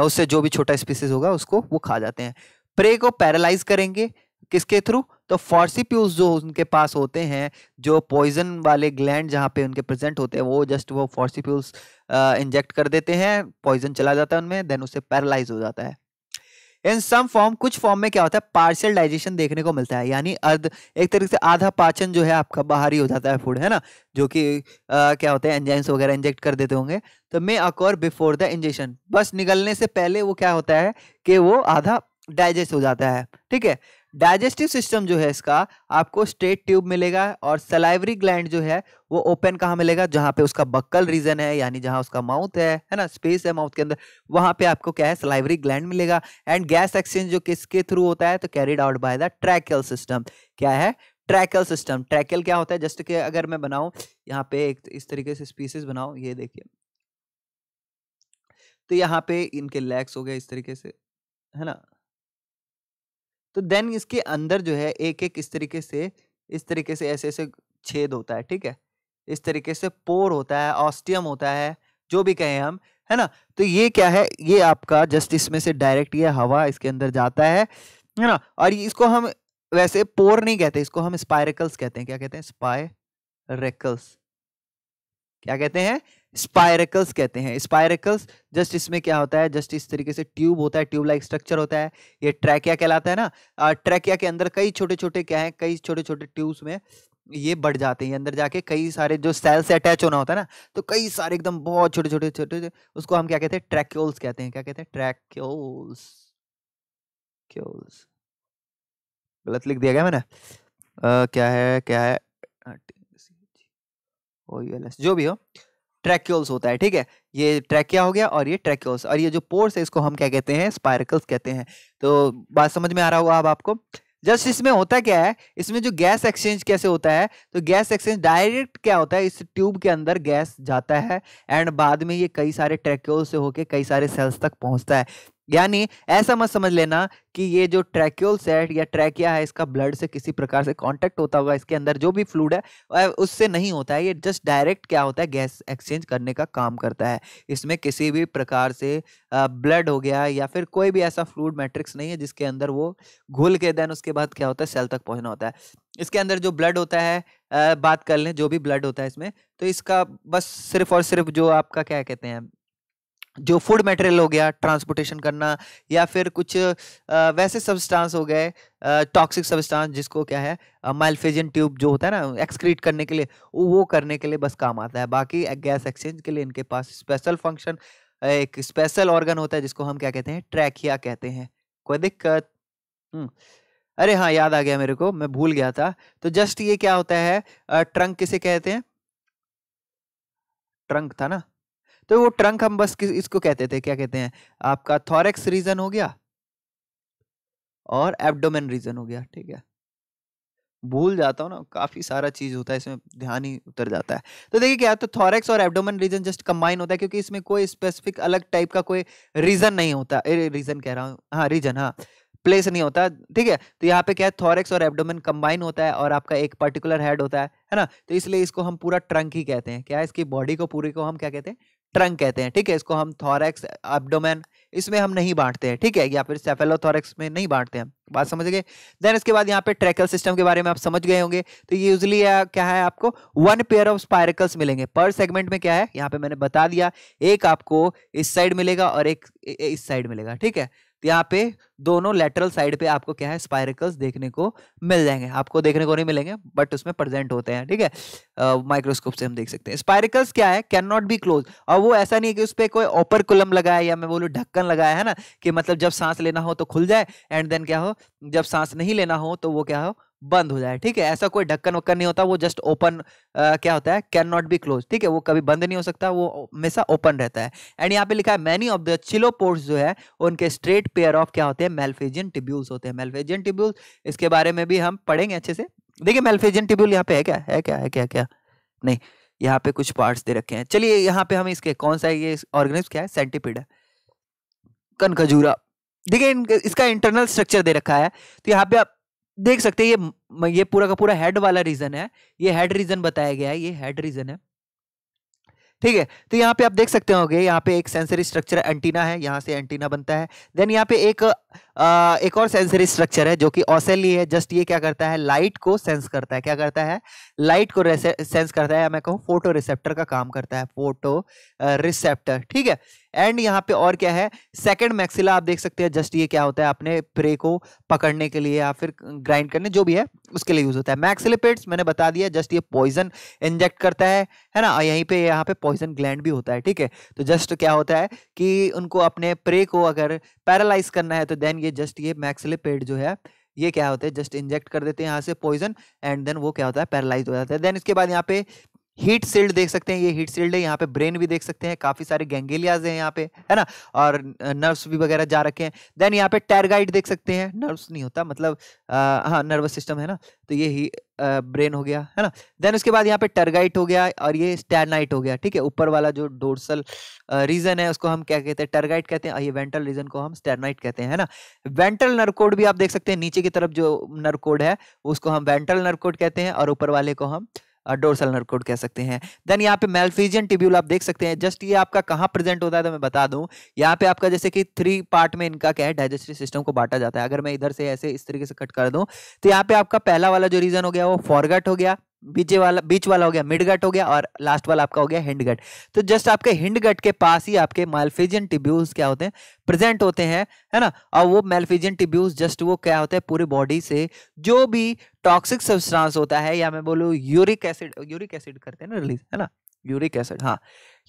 उससे जो भी छोटा स्पीसीज होगा उसको वो खा जाते हैं प्रे को पैरालाइज करेंगे किसके थ्रू तो फॉर्सिप्यूज जो उनके पास होते हैं जो पॉइजन वाले ग्लैंड जहाँ पे उनके प्रेजेंट होते हैं वो जस्ट वो फॉर्सिप्यूज इंजेक्ट कर देते हैं पॉइजन चला जाता है उनमें देन उससे पैरालाइज हो जाता है इन सम फॉर्म कुछ फॉर्म में क्या होता है पार्शियल डाइजेशन देखने को मिलता है यानी अर्ध एक तरीके से आधा पाचन जो है आपका बाहर ही हो जाता है फूड है ना जो कि क्या होता है एंजाइम्स वगैरह इंजेक्ट कर देते होंगे तो may occur before the injection बस निकलने से पहले वो क्या होता है कि वो आधा डाइजेस्ट हो जाता है ठीक है डाइजेस्टिव सिस्टम जो है इसका आपको स्ट्रेट ट्यूब मिलेगा और सलाइवरी ग्लैंड जो है वो ओपन कहाँ मिलेगा जहाँ पे उसका बक्कल रीजन है यानी जहाँ उसका माउथ है है ना स्पेस है माउथ के अंदर वहाँ पे आपको क्या है सलाइवरी ग्लैंड मिलेगा एंड गैस एक्सचेंज जो किसके थ्रू होता है तो carried out by the tracheal system क्या है ट्रैकल सिस्टम ट्रैकल क्या होता है जस्ट के अगर मैं बनाऊँ यहाँ पे एक इस तरीके से स्पीसीज बनाऊँ ये देखिए तो यहाँ पे इनके लैक्स हो गए इस तरीके से है ना तो देन इसके अंदर जो है एक एक इस तरीके से इस तरीके से ऐसे ऐसे छेद होता है ठीक है इस तरीके से पोर होता है ऑस्टियम होता है जो भी कहें हम है ना तो ये क्या है ये आपका जस्ट इसमें से डायरेक्ट ये हवा इसके अंदर जाता है है ना और इसको हम वैसे पोर नहीं कहते इसको हम स्पायरकल्स कहते हैं क्या कहते हैं स्पायरकल्स क्या कहते हैं स्पायरकल्स कहते हैं स्पायरकल्स जस्ट इसमें क्या होता है जस्ट इस तरीके से ट्यूब होता है ट्यूब लाइक स्ट्रक्चर होता है ये ट्रैकिया कहलाता है ना ट्रैकिया के अंदर कई छोटे छोटे क्या है कई छोटे छोटे ट्यूब्स में ये बढ़ जाते हैं अंदर जाके कई सारे जो सेल से अटैच होना होता है ना तो कई सारे एकदम बहुत छोटे छोटे छोटे उसको हम क्या कहते हैं ट्रैक्योल्स कहते हैं क्या कहते हैं ट्रैक्योल्स क्योल्स गलत लिख दिया गया मैंने क्या है क्या है जो भी हो ट्रैक्यूल्स होता है ठीक है ये ट्रैकिया हो गया और ये ट्रैक्यूल्स और ये जो पोर्स है इसको हम क्या कहते हैं स्पायरकल्स कहते हैं तो बात समझ में आ रहा होगा अब आपको जस्ट इसमें होता क्या है इसमें जो गैस एक्सचेंज कैसे होता है तो गैस एक्सचेंज डायरेक्ट क्या होता है इस ट्यूब के अंदर गैस जाता है एंड बाद में ये कई सारे ट्रैक्यूल से होके कई सारे सेल्स तक पहुंचता है यानी ऐसा मत समझ लेना कि ये जो ट्रैक्यूल सेट या ट्रैकिया है इसका ब्लड से किसी प्रकार से कांटेक्ट होता होगा इसके अंदर जो भी फ्लूड है उससे नहीं होता है ये जस्ट डायरेक्ट क्या होता है गैस एक्सचेंज करने का काम करता है इसमें किसी भी प्रकार से ब्लड हो गया या फिर कोई भी ऐसा फ्लूड मैट्रिक्स नहीं है जिसके अंदर वो घुल के देन उसके बाद क्या होता है सेल तक पहुँचना होता है इसके अंदर जो ब्लड होता है बात कर लें जो भी ब्लड होता है इसमें तो इसका बस सिर्फ और सिर्फ जो आपका क्या कहते हैं जो फूड मटेरियल हो गया ट्रांसपोर्टेशन करना या फिर कुछ वैसे सब्सटेंस हो गए टॉक्सिक सब्सटेंस जिसको क्या है माइल्फेजियन ट्यूब जो होता है ना एक्सक्रीट करने के लिए वो करने के लिए बस काम आता है बाकी गैस एक्सचेंज के लिए इनके पास स्पेशल फंक्शन एक स्पेशल ऑर्गन होता है जिसको हम क्या कहते हैं ट्रैकिया कहते हैं कोई दिक्कत हम्म। अरे हाँ याद आ गया मेरे को मैं भूल गया था तो जस्ट ये क्या होता है ट्रंक किसे कहते हैं ट्रंक था ना तो वो ट्रंक हम बस इसको कहते थे क्या कहते हैं आपका थॉरेक्स रीजन हो गया और एब्डोमेन रीजन हो गया ठीक है भूल जाता हूँ ना काफ़ी सारा चीज़ होता है इसमें ध्यान ही उतर जाता है तो देखिए क्या तो थॉरेक्स और एब्डोमेन रीजन जस्ट कंबाइन होता है क्योंकि इसमें कोई स्पेसिफिक अलग टाइप का कोई रीजन नहीं होता रीजन कह रहा हूँ हाँ रीजन हाँ प्लेस नहीं होता ठीक है तो यहाँ पे क्या है थॉरेक्स और एब्डोमेन कंबाइन होता है और आपका एक पर्टिकुलर हेड होता है है ना तो इसलिए इसको हम पूरा ट्रंक ही कहते हैं क्या इसकी बॉडी को पूरी को हम क्या कहते हैं ट्रंक कहते हैं ठीक है इसको हम थॉरेक्स एब्डोमेन इसमें हम नहीं बांटते हैं ठीक है या फिर सेफेलोथोरेक्स में नहीं बांटते हैं बात समझ गए देन इसके बाद यहाँ पे ट्रैकल सिस्टम के बारे में आप समझ गए होंगे तो ये यूजली क्या है आपको वन पेयर ऑफ स्पायरकल्स मिलेंगे पर सेगमेंट में क्या है यहाँ पे मैंने बता दिया एक आपको इस साइड मिलेगा और एक इस साइड मिलेगा ठीक है यहाँ पे दोनों लेटरल साइड पे आपको क्या है स्पायरिकल्स देखने को मिल जाएंगे आपको देखने को नहीं मिलेंगे बट उसमें प्रेजेंट होते हैं ठीक है माइक्रोस्कोप से हम देख सकते हैं स्पायरिकल्स क्या है कैन नॉट बी क्लोज और वो ऐसा नहीं है कि उस पर कोई ओपर कुलम लगाया या मैं बोलूँ ढक्कन लगाया है ना कि मतलब जब सांस लेना हो तो खुल जाए एंड देन क्या हो जब सांस नहीं लेना हो तो वो क्या हो बंद हो जाए ठीक है ऐसा कोई ढक्कन वक्कन नहीं होता वो जस्ट ओपन क्या होता है कैन नॉट बी क्लोज ठीक है वो कभी बंद नहीं हो सकता वो हमेशा ओपन रहता है एंड यहाँ पे लिखा है many of the chilo chilopods जो है उनके स्ट्रेट पेयर ऑफ क्या होते हैं मेलफेजियन टिब्यूल्स होते हैं मेलफेजियन टिब्यूल्स इसके बारे में भी हम पढ़ेंगे अच्छे से देखिए मेलफेजियन टिब्यूल यहाँ पे है क्या है क्या है क्या क्या नहीं यहाँ पे कुछ पार्ट्स दे रखे हैं चलिए यहाँ पे हम इसके कौन सा ये ऑर्गेनिज क्या है सेंटिपिड है कनखजूरा देखिए इसका इंटरनल स्ट्रक्चर दे रखा है तो यहाँ पे आप देख सकते ये ये पूरा का पूरा हेड वाला रीजन है ये हेड रीजन बताया गया है ये हेड रीजन है ठीक है तो यहाँ पे आप देख सकते होंगे यहाँ पे एक सेंसरी स्ट्रक्चर एंटीना है यहाँ से एंटीना बनता है देन यहाँ पे एक आ, एक और सेंसरी स्ट्रक्चर है जो कि ऑसेली है जस्ट ये क्या करता है लाइट को सेंस करता है क्या करता है लाइट को सेंस करता है मैं कहूँ फोटो रिसेप्टर का काम करता है फोटो रिसेप्टर ठीक है एंड यहाँ पे और क्या है सेकंड मैक्सिला आप देख सकते हैं जस्ट ये क्या होता है अपने प्रे को पकड़ने के लिए या फिर ग्राइंड करने जो भी है उसके लिए यूज होता है मैक्सिलिपेट्स मैंने बता दिया जस्ट ये पॉइजन इंजेक्ट करता है है ना यहीं पे यहाँ पे पॉइजन ग्लैंड भी होता है ठीक है तो जस्ट क्या होता है कि उनको अपने प्रे को अगर पैरालाइज करना है तो देन ये जस्ट ये मैक्सिलिपेट जो है ये क्या होता है जस्ट इंजेक्ट कर देते हैं यहाँ से पॉइजन एंड देन वो क्या होता है पैरालाइज हो जाता है देन इसके बाद यहाँ पे हीट सील्ड देख सकते हैं ये हीट सील्ड है यहाँ पे ब्रेन भी देख सकते हैं काफी सारे गैंगेलियाज हैं यहाँ पे है ना और नर्व्स भी वगैरह जा रखे हैं देन यहाँ पे टैरगाइड देख सकते हैं नर्व्स नहीं होता मतलब हाँ नर्वस सिस्टम है ना तो ये ही ब्रेन हो गया है ना देन उसके बाद यहाँ पे टर्गाइट हो गया और ये स्टेनाइट हो गया ठीक है ऊपर वाला जो डोर्सल रीजन है उसको हम क्या कहते हैं टर्गाइट कहते हैं ये वेंटल रीजन को हम स्टेनाइट कहते हैं है ना वेंटल नरकोड भी आप देख सकते हैं नीचे की तरफ जो नरकोड है उसको हम वेंटल नरकोड कहते हैं और ऊपर वाले को हम डोरसल नर्व कोड कह सकते हैं देन यहाँ पे मेलफीजियन टिब्यूल आप देख सकते हैं जस्ट ये आपका कहाँ प्रेजेंट होता है तो मैं बता दूँ यहाँ पे आपका जैसे कि थ्री पार्ट में इनका क्या है डाइजेस्टिव सिस्टम को बांटा जाता है अगर मैं इधर से ऐसे इस तरीके से कट कर दूं तो यहाँ पे आपका पहला वाला जो रीजन हो गया वो फॉरगट हो गया बीच वाला बीच वाला हो गया मिडगट हो गया और लास्ट वाला आपका हो गया हिंडगट तो जस्ट आपके हिंडगट के पास ही आपके मेलफिजियन टिब्यूज क्या होते हैं प्रेजेंट होते हैं है ना और वो मेलफिजियन टिब्यूज जस्ट वो क्या होते हैं पूरी बॉडी से जो भी टॉक्सिक सब्सटेंस होता है या मैं बोलूँ यूरिक एसिड यूरिक एसिड करते हैं ना रिलीज है ना यूरिक एसिड हाँ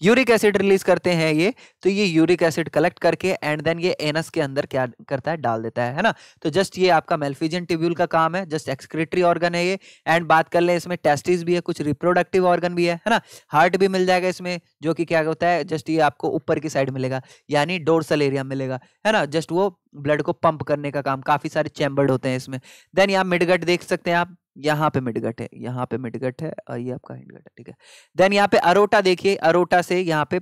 यूरिक एसिड रिलीज करते हैं ये तो ये यूरिक एसिड कलेक्ट करके एंड देन ये एनस के अंदर क्या करता है डाल देता है है ना तो जस्ट ये आपका मेल्फिजन ट्यूब्यूल का काम है जस्ट एक्सक्रेटरी ऑर्गन है ये एंड बात कर ले इसमें टेस्टिस भी है कुछ रिप्रोडक्टिव ऑर्गन भी है है ना हार्ट भी मिल जाएगा इसमें जो कि क्या होता है जस्ट ये आपको ऊपर की साइड मिलेगा यानी डोरसल एरिया मिलेगा है ना जस्ट वो ब्लड को पंप करने का काम काफ़ी सारे चैम्बर्ड होते हैं इसमें देन यहाँ मिडगट देख सकते हैं आप यहाँ पे मिडगट है यहाँ पे मिडगट है और ये आपका हिंडगट है ठीक है देन यहाँ पे अरोटा देखिए अरोटा से यहाँ पे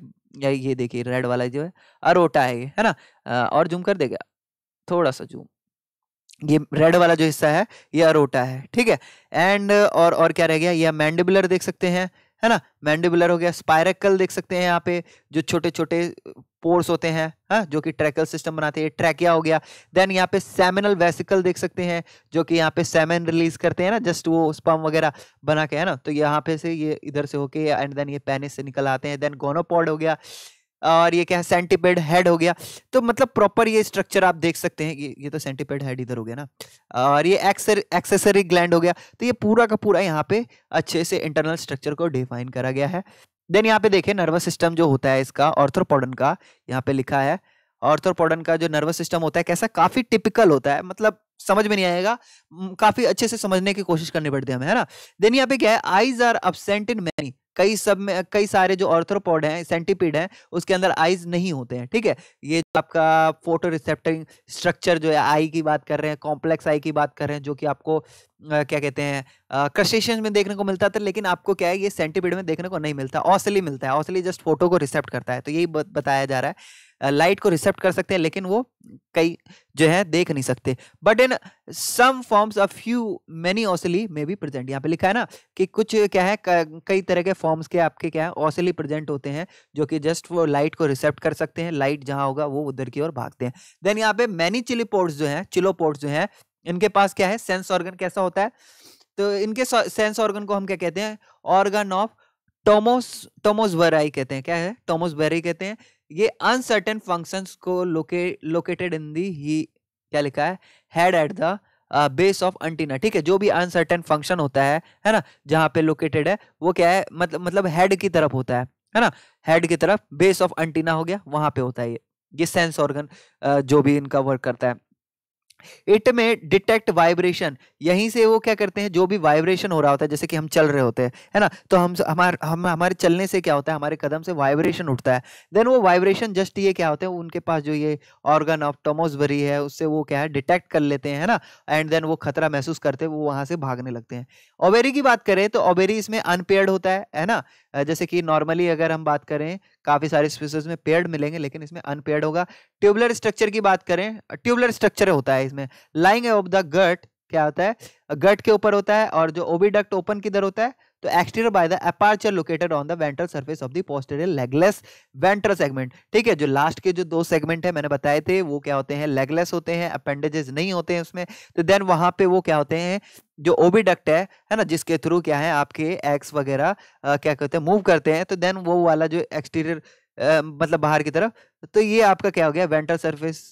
ये देखिए रेड वाला जो है अरोटा है ये है ना और जूम कर देगा थोड़ा सा जूम ये रेड वाला जो हिस्सा है ये अरोटा है ठीक है एंड और और क्या रह गया ये मैंडिबुलर देख सकते हैं है ना मैंडिबुलर हो गया स्पायरकल देख सकते हैं यहाँ पे जो छोटे छोटे पोर्स होते हैं हा? जो कि ट्रैकल सिस्टम बनाते हैं ट्रैकिया हो गया देन यहाँ पे सेमिनल वेसिकल देख सकते हैं जो कि यहाँ पे सेमेन रिलीज करते हैं ना जस्ट वो स्पम वगैरह बना के है ना तो यहाँ पे से ये इधर से होके एंड देन ये पेनिस से निकल आते हैं देन गोनोपॉड हो गया और ये क्या है सेंटीपेड हेड हो गया तो मतलब प्रॉपर ये स्ट्रक्चर आप देख सकते हैं ये ये तो सेंटीपेड हेड इधर हो गया ना और ये एक्सेसरी ग्लैंड हो गया तो ये पूरा का पूरा यहाँ पे अच्छे से इंटरनल स्ट्रक्चर को डिफाइन करा गया है देन यहाँ पे देखें नर्वस सिस्टम जो होता है इसका ऑर्थोपोडन का यहाँ पे लिखा है ऑर्थोपोडन का जो नर्वस सिस्टम होता है कैसा काफी टिपिकल होता है मतलब समझ में नहीं आएगा काफी अच्छे से समझने की कोशिश करनी पड़ती है हमें है ना देन यहाँ पे क्या है आईज आर अबसेंट इन नहीं कई सब में कई सारे जो ऑर्थ्रोपोड हैं सेंटीपीड हैं उसके अंदर आईज नहीं होते हैं ठीक है ये जो आपका फोटो रिसेप्टिंग स्ट्रक्चर जो है आई की बात कर रहे हैं कॉम्प्लेक्स आई की बात कर रहे हैं जो कि आपको आ, क्या कहते हैं क्रस्टेशन में देखने को मिलता था लेकिन आपको क्या है ये सेंटीपीड में देखने को नहीं मिलता ऑसली मिलता है ऑसली जस्ट फोटो को रिसेप्ट करता है तो यही बताया जा रहा है लाइट को रिसेप्ट कर सकते हैं लेकिन वो कई जो है देख नहीं सकते but in some forms of few many ocelli may be present यहाँ पे लिखा है ना कि कुछ क्या है कई तरह के फॉर्म्स के आपके क्या है ऑसिली प्रेजेंट होते हैं जो कि जस्ट वो लाइट को रिसेप्ट कर सकते हैं लाइट जहां होगा वो उधर की ओर भागते हैं देन यहाँ पे मैनी चिली पोर्ट्स जो है चिलोपोर्ट्स जो है इनके पास क्या है सेंस ऑर्गन कैसा होता है तो इनके सेंस ऑर्गन को हम क्या कहते हैं ऑर्गन ऑफ टोमोस टोमोस टोमोसवेराई कहते हैं क्या है टोमोस टोमोसवेराई कहते हैं ये अनसर्टेन फंक्शंस को लोके लोकेटेड इन दी ही क्या लिखा है head at the base of antenna ठीक है जो भी अनसर्टेन फंक्शन होता है है ना जहाँ पे लोकेटेड है वो क्या है मतलब मतलब हेड की तरफ होता है है ना हेड की तरफ बेस ऑफ एंटीना हो गया वहां पे होता है ये ये सेंस ऑर्गन uh, जो भी इनका वर्क करता है इट में डिटेक्ट वाइब्रेशन यहीं से वो क्या करते हैं जो भी वाइब्रेशन हो रहा होता है जैसे कि हम चल रहे होते हैं है ना तो हम हमार हम हमारे चलने से क्या होता है हमारे कदम से वाइब्रेशन उठता है देन वो वाइब्रेशन जस्ट ये क्या होते हैं उनके पास जो ये ऑर्गन ऑफ टमोसबरी है उससे वो क्या है डिटेक्ट कर लेते हैं ना एंड देन वो खतरा महसूस करते हैं वो वहाँ से भागने लगते हैं ओबेरी की बात करें तो ओबेरी इसमें अनपेयर्ड होता है है ना जैसे कि नॉर्मली अगर हम बात करें काफ़ी सारे स्पीसीज में पेयर्ड मिलेंगे लेकिन इसमें अनपेयर्ड होगा ट्यूबुलर स्ट्रक्चर की बात करें ट्यूबुलर स्ट्रक्चर होता है इसमें लाइंग ऑफ द गट क्या होता है गट के ऊपर होता है और जो ओबीडक्ट ओपन किधर होता है तो exterior by the aperture located on the ventral surface of the posterior legless ventral segment ठीक है जो लास्ट के जो दो सेगमेंट है मैंने बताए थे वो क्या होते हैं लेगलेस होते हैं अपेंडेजेस नहीं होते हैं उसमें तो देन वहां पे वो क्या होते हैं जो ओबीडक्ट है है ना जिसके थ्रू क्या है आपके एक्स वगैरह क्या कहते हैं मूव करते हैं तो देन वो वाला जो एक्सटीरियर मतलब बाहर की तरफ तो ये आपका क्या हो गया वेंट्रल सर्फेस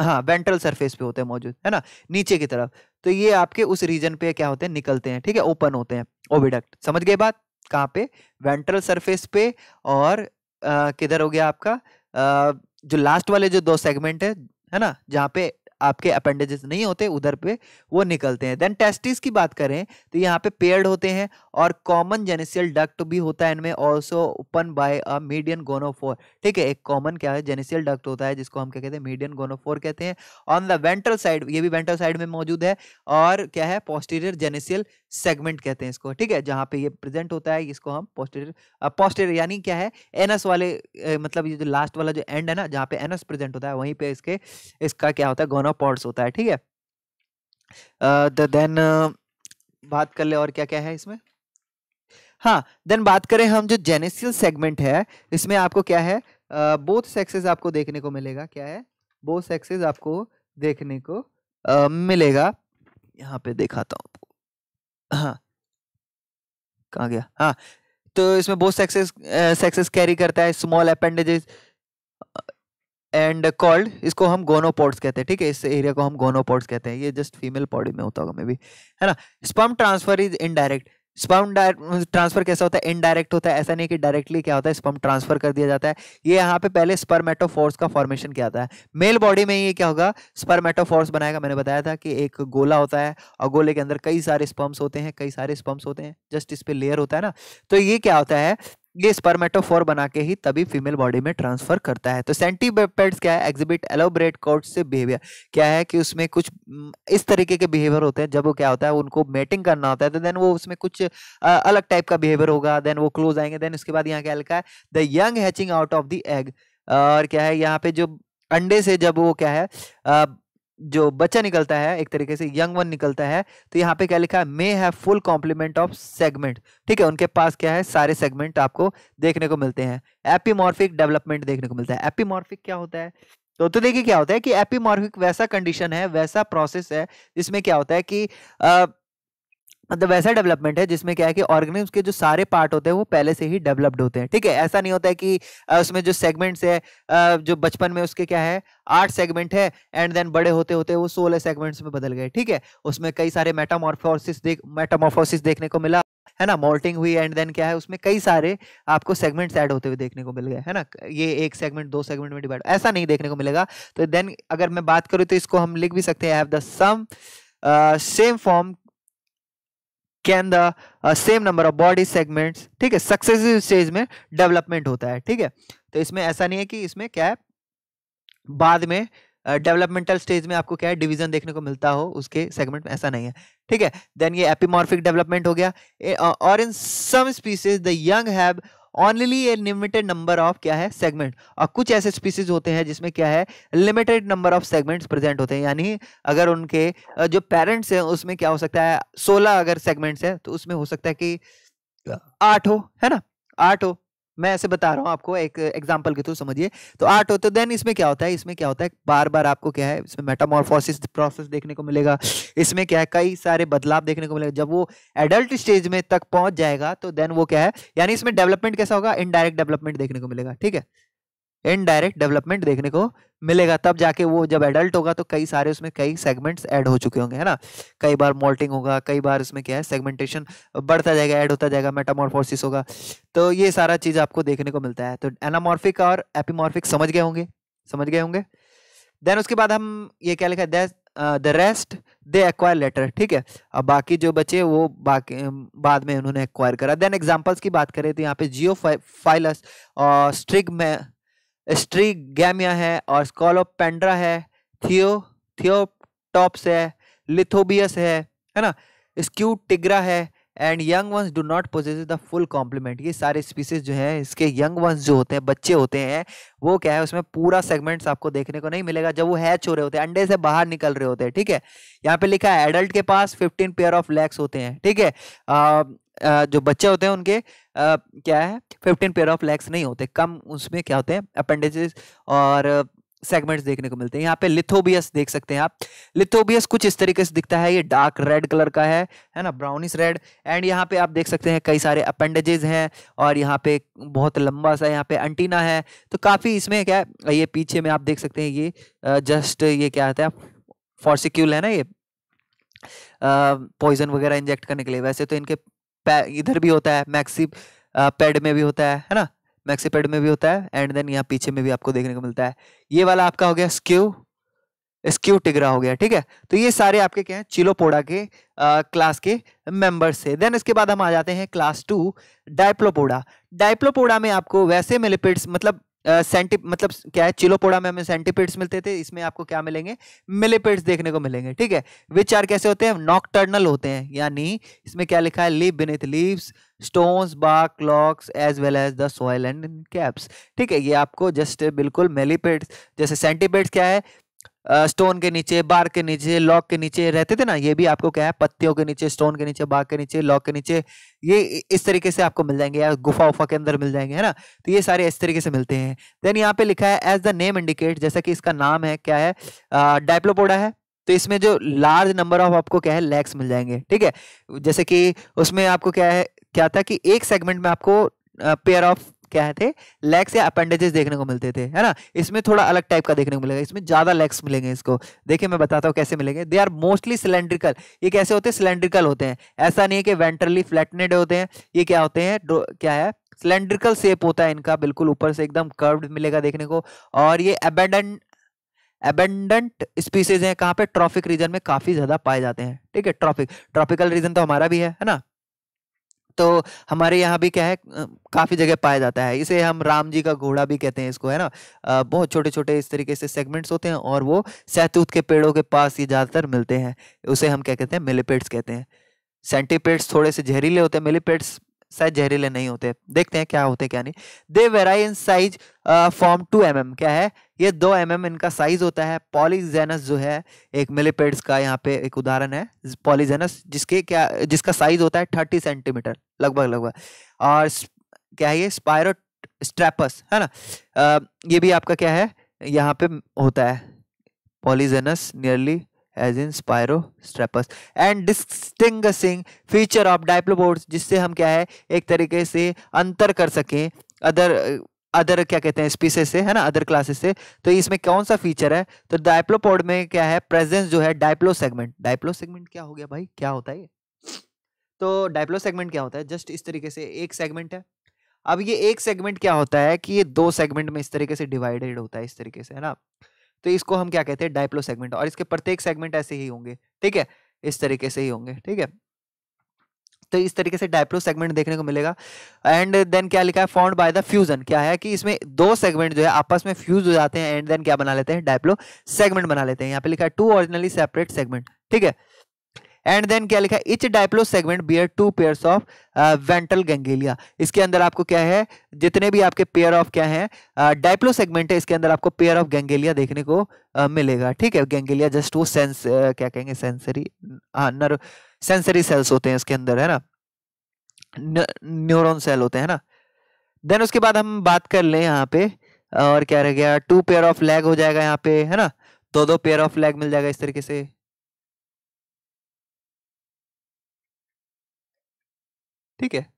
हाँ वेंट्रल सरफेस पे होते हैं मौजूद है ना नीचे की तरफ तो ये आपके उस रीजन पे क्या होते हैं निकलते हैं ठीक है ओपन होते हैं ओविडक्ट समझ गए बात कहाँ पे वेंट्रल सरफेस पे और किधर हो गया आपका आ, जो लास्ट वाले जो दो सेगमेंट है है ना जहाँ पे आपके अपेंडेजेस नहीं होते उधर पे वो निकलते हैं देन टेस्टिस की बात करें तो यहाँ पे पेयर्ड होते हैं और कॉमन जेनेसियल डक्ट भी होता है इनमें also open by a median gonopore ठीक है एक कॉमन क्या है जेनेसियल डक्ट होता है जिसको हम क्या कहते हैं मीडियन गोनोफोर कहते हैं ऑन द वेंट्रल साइड ये भी वेंट्रल साइड में मौजूद है और क्या है पोस्टीरियर जेनेसियल सेगमेंट कहते हैं इसको ठीक है जहाँ पे ये प्रेजेंट होता है इसको हम पोस्टीरियर पोस्टीरियर यानी क्या है एनएस वाले मतलब ये जो लास्ट वाला जो एंड है ना जहाँ पे एनएस प्रेजेंट होता है वहीं पे इसके इसका क्या होता है गोनो पॉड्स होता है ठीक है देन बात कर ले और क्या क्या है इसमें हाँ देन बात करें हम जो जेनेसियल सेगमेंट है इसमें आपको क्या है बोथ uh, सेक्सेस आपको देखने को मिलेगा क्या है बोथ सेक्सेस आपको देखने को uh, मिलेगा यहाँ पे दिखाता हूँ आपको हाँ कहाँ गया हाँ तो इसमें बोथ सेक्सेस सेक्सेस कैरी करता है स्मॉल अपेंडेजेस एंड कॉल्ड इसको हम गोनोपोड्स कहते हैं ठीक है इस एरिया को हम गोनोपोड्स कहते हैं ये जस्ट फीमेल बॉडी में होता होगा मे भी है ना sperm transfer is indirect sperm transfer कैसा होता है इनडायरेक्ट होता है ऐसा नहीं कि डायरेक्टली क्या होता है स्पम ट्रांसफर कर दिया जाता है ये यहाँ पे पहले स्पर्मेटोफोर्स का फॉर्मेशन क्या जाता है मेल बॉडी में ये क्या होगा स्पर्मेटोफोर्स बनाएगा मैंने बताया था कि एक गोला होता है और गोले के अंदर कई सारे स्पम्स होते हैं कई सारे स्पम्स होते हैं जस्ट इस पर लेयर होता है ना तो ये क्या होता है ये स्पर्मेटोफोर बना के ही तभी फीमेल बॉडी में ट्रांसफर करता है तो सेंटीपेड्स क्या है एग्जिबिट एलोब्रेट कोर्ट से बिहेवियर क्या है कि उसमें कुछ इस तरीके के बिहेवियर होते हैं जब वो क्या होता है उनको मेटिंग करना होता है तो देन वो उसमें कुछ आ, अलग टाइप का बिहेवियर होगा देन वो क्लोज आएंगे देन उसके बाद यहाँ क्या लिखा है the young hatching out of the egg और क्या है यहाँ पे जो अंडे से जब वो क्या है जो बच्चा निकलता है एक तरीके से यंग वन निकलता है तो यहाँ पे क्या लिखा है may have full complement of segment ठीक है उनके पास क्या है सारे सेगमेंट आपको देखने को मिलते हैं एपीमॉर्फिक डेवलपमेंट देखने को मिलता है एपीमॉर्फिक क्या होता है तो तो देखिए क्या होता है कि एपीमॉर्फिक वैसा कंडीशन है वैसा प्रोसेस है जिसमें क्या होता है कि आ, मतलब वैसा डेवलपमेंट है जिसमें क्या है कि ऑर्गेनिम्स के जो सारे पार्ट होते हैं वो पहले से ही डेवलप्ड होते हैं ठीक है ऐसा नहीं होता है कि उसमें जो सेगमेंट्स है जो बचपन में उसके क्या है आठ सेगमेंट है एंड देन बड़े होते होते वो सोलह सेगमेंट्स में बदल गए ठीक है उसमें कई सारे मेटामॉर्फोसिस देख मेटामॉर्फोसिस देखने को मिला है ना मोल्टिंग हुई एंड देन क्या है उसमें कई सारे आपको सेगमेंट्स ऐड होते हुए देखने को मिल गए है ना ये एक सेगमेंट दो सेगमेंट में डिवाइड ऐसा नहीं देखने को मिलेगा तो देन अगर मैं बात करूँ तो इसको हम लिख भी सकते हैं have the some same form can the same number of body segments ठीक है सक्सेसिव स्टेज में डेवलपमेंट होता है ठीक है तो इसमें ऐसा नहीं है कि इसमें क्या है बाद में डेवलपमेंटल uh, स्टेज में आपको क्या है डिवीजन देखने को मिलता हो उसके सेगमेंट में ऐसा नहीं है ठीक है देन ये एपिमॉर्फिक डेवलपमेंट हो गया और in some species the young have only a limited number of क्या है सेगमेंट और कुछ ऐसे स्पीसीज होते हैं जिसमें क्या है limited number of segments present होते हैं यानी अगर उनके जो पेरेंट्स हैं उसमें क्या हो सकता है सोलह अगर सेगमेंट्स हैं तो उसमें हो सकता है कि आठ हो है ना आठ हो मैं ऐसे बता रहा हूँ आपको एक एग्जाम्पल के थ्रू समझिए तो आर्ट होते देन इसमें क्या होता है इसमें क्या होता है बार बार आपको क्या है इसमें मेटामॉर्फोसिस प्रोसेस देखने को मिलेगा इसमें क्या है कई सारे बदलाव देखने को मिलेगा जब वो एडल्ट स्टेज में तक पहुंच जाएगा तो देन वो क्या है यानी इसमें डेवलपमेंट कैसा होगा इनडायरेक्ट डेवलपमेंट देखने को मिलेगा ठीक है इनडायरेक्ट डेवलपमेंट देखने को मिलेगा तब जाके वो जब एडल्ट होगा तो कई सारे उसमें कई सेगमेंट्स ऐड हो चुके होंगे है ना कई बार मोल्टिंग होगा कई बार उसमें क्या है सेगमेंटेशन बढ़ता जाएगा ऐड होता जाएगा मेटामॉर्फोसिस होगा तो ये सारा चीज़ आपको देखने को मिलता है तो एनामॉर्फिक और एपीमॉर्फिक समझ गए होंगे समझ गए होंगे देन उसके बाद हम ये क्या लिखा है the rest they acquire later ठीक है अब बाकी जो बचे वो बाकी बाद में उन्होंने एक्वायर करा देन एग्जाम्पल्स की बात करें तो यहाँ पे जियो फाइलस और स्ट्रिग में स्ट्रीगैमिया है और स्कॉलोपेंड्रा है थियो थियोटॉप्स है लिथोबियस है है ना स्क्यू टिग्रा है and young ones do not possess the full complement ये सारे स्पीसीज जो हैं इसके यंग वंस जो होते हैं बच्चे होते हैं वो क्या है उसमें पूरा सेगमेंट्स आपको देखने को नहीं मिलेगा जब वो हैच हो रहे होते हैं अंडे से बाहर निकल रहे होते हैं ठीक है यहाँ पे लिखा है एडल्ट के पास फिफ्टीन पेयर ऑफ लेग्स होते हैं ठीक है जो बच्चे होते हैं उनके क्या है फिफ्टीन पेयर ऑफ लेग्स नहीं होते कम उसमें क्या होते हैं अपेंडेजेस और सेगमेंट्स देखने को मिलते हैं यहाँ पे लिथोबियस देख सकते हैं आप लिथोबियस कुछ इस तरीके से दिखता है ये डार्क रेड कलर का है है ना ब्राउनिश रेड एंड यहाँ पे आप देख सकते हैं कई सारे अपेंडेजेज हैं और यहाँ पे बहुत लंबा सा यहाँ पे एंटीना है तो काफ़ी इसमें क्या है ये पीछे में आप देख सकते हैं ये जस्ट ये क्या होता है फॉर्सिक्यूल है ना ये पॉइजन वगैरह इंजेक्ट करने के लिए वैसे तो इनके इधर भी होता है मैक्सी पैड में भी होता है है ना मैक्सी पैड में भी होता है एंड देन यहाँ पीछे में भी आपको देखने को मिलता है ये वाला आपका हो गया स्क्यू स्क्यू टिगरा हो गया ठीक है तो ये सारे आपके क्या हैं चिलोपोडा के आ, क्लास के मेंबर्स से देन इसके बाद हम आ जाते हैं क्लास टू डाइप्लोपोडा डाइप्लोपोडा में आपको वैसे मेलिपिड्स मतलब सेंटिप uh, मतलब क्या है चिलोपोड़ा में हमें सेंटिपेड्स मिलते थे इसमें आपको क्या मिलेंगे मिलीपेड्स देखने को मिलेंगे ठीक है विच आर कैसे होते हैं नॉकटर्नल होते हैं यानी इसमें क्या लिखा है live beneath leaves stones bark logs as well as the soil and caves ठीक है ये आपको जस्ट बिल्कुल मेलीपेड्स जैसे सेंटीपेड्स क्या है स्टोन के नीचे बार के नीचे लॉक के नीचे रहते थे ना ये भी आपको क्या है पत्तियों के नीचे स्टोन के नीचे बार के नीचे लॉक के नीचे ये इस तरीके से आपको मिल जाएंगे या गुफा उफा के अंदर मिल जाएंगे है ना तो ये सारे इस तरीके से मिलते हैं देन यहाँ पे लिखा है एज द नेम इंडिकेट जैसा कि इसका नाम है क्या है डायप्लोपोडा है तो इसमें जो लार्ज नंबर ऑफ आपको क्या है लैक्स मिल जाएंगे ठीक है जैसे कि उसमें आपको क्या है क्या था कि एक सेगमेंट में आपको पेयर ऑफ क्या है थे लेग्स या अपेंडेजेस देखने को मिलते थे है ना इसमें थोड़ा अलग टाइप का देखने को मिलेगा इसमें ज़्यादा लेग्स मिलेंगे इसको देखिए मैं बताता हूँ कैसे मिलेंगे दे आर मोस्टली सिलेंड्रिकल ये कैसे होते हैं सिलेंड्रिकल होते हैं ऐसा नहीं है कि वेंट्रली फ्लैटनेड होते हैं ये क्या होते हैं क्या है सिलेंड्रिकल शेप होता है इनका बिल्कुल ऊपर से एकदम कर्व मिलेगा देखने को और ये अबेंडन एबेंडेंट स्पीसीज हैं कहाँ पे ट्रॉफिक रीजन में काफ़ी ज़्यादा पाए जाते हैं ठीक है ट्रॉफिक ट्रॉपिकल रीजन तो हमारा भी है है ना तो हमारे यहाँ भी क्या है काफ़ी जगह पाया जाता है इसे हम राम जी का घोड़ा भी कहते हैं इसको है ना बहुत छोटे छोटे इस तरीके से सेगमेंट्स होते हैं और वो सैतूत के पेड़ों के पास ही ज़्यादातर मिलते हैं उसे हम क्या कहते हैं मिलीपेड्स कहते हैं सेंटीपेड्स थोड़े से जहरीले होते हैं मिलीपेड्स शायद जहरीले नहीं होते देखते हैं क्या होते क्या नहीं they vary in size form two m क्या है ये दो एम mm इनका साइज होता है पॉलीजेनस जो है एक मिलीपेड्स का यहाँ पे एक उदाहरण है पॉलीजेनस जिसके क्या जिसका साइज होता है थर्टी सेंटीमीटर लगभग लगभग और क्या है ये स्पायरो स्ट्रैपस है ना आ, ये भी आपका क्या है यहाँ पे होता है polygenous nearly as in Spirostreptus and distinguishing feature of diplopods जिससे हम क्या है एक तरीके से अंतर कर सकें अदर अदर क्या कहते हैं स्पीसीज से है ना अदर क्लासेस से तो इसमें कौन सा फीचर है तो डायप्लोपोड में क्या है प्रेजेंस जो है डायप्लो सेगमेंट डायप्लो सेगमेंट क्या हो गया भाई क्या होता है तो डायप्लो सेगमेंट क्या होता है जस्ट इस तरीके से एक सेगमेंट है अब ये एक सेगमेंट क्या होता है कि ये दो सेगमेंट में इस तरीके से डिवाइडेड होता है इस तरीके से है ना तो इसको हम क्या कहते हैं डायप्लो सेगमेंट और इसके प्रत्येक सेगमेंट ऐसे ही होंगे ठीक है इस तरीके से ही होंगे ठीक है तो इस तरीके से डायप्रो सेगमेंट देखने को मिलेगा एंड देन क्या लिखा है फॉन्ड बाय द फ्यूजन क्या है कि इसमें दो सेगमेंट जो है आपस में फ्यूज हो जाते हैं एंड देन क्या बना लेते हैं डायप्लो सेगमेंट बना लेते हैं यहाँ पे लिखा है टू ऑरिजिनली सेपरेट सेगमेंट ठीक है एंड देन क्या लिखा है each diplo segment bear two pair of ventral ganglia इसके अंदर आपको क्या है जितने भी आपके पेयर ऑफ क्या है डायप्लो uh, सेगमेंट है इसके अंदर आपको पेयर ऑफ गंगेलिया देखने को uh, मिलेगा ठीक है गंगेलिया जस्ट वो सेंस uh, क्या कहेंगे सेंसरी हाँ नर्व सेंसरी सेल्स होते हैं इसके अंदर है ना न्यूरोन सेल होते हैं ना देन उसके बाद हम बात कर लें यहाँ पे और क्या रह गया टू पेयर ऑफ लेग हो जाएगा यहाँ पे है ना दो दो पेयर ऑफ लेग मिल जाएगा इस तरीके से ठीक है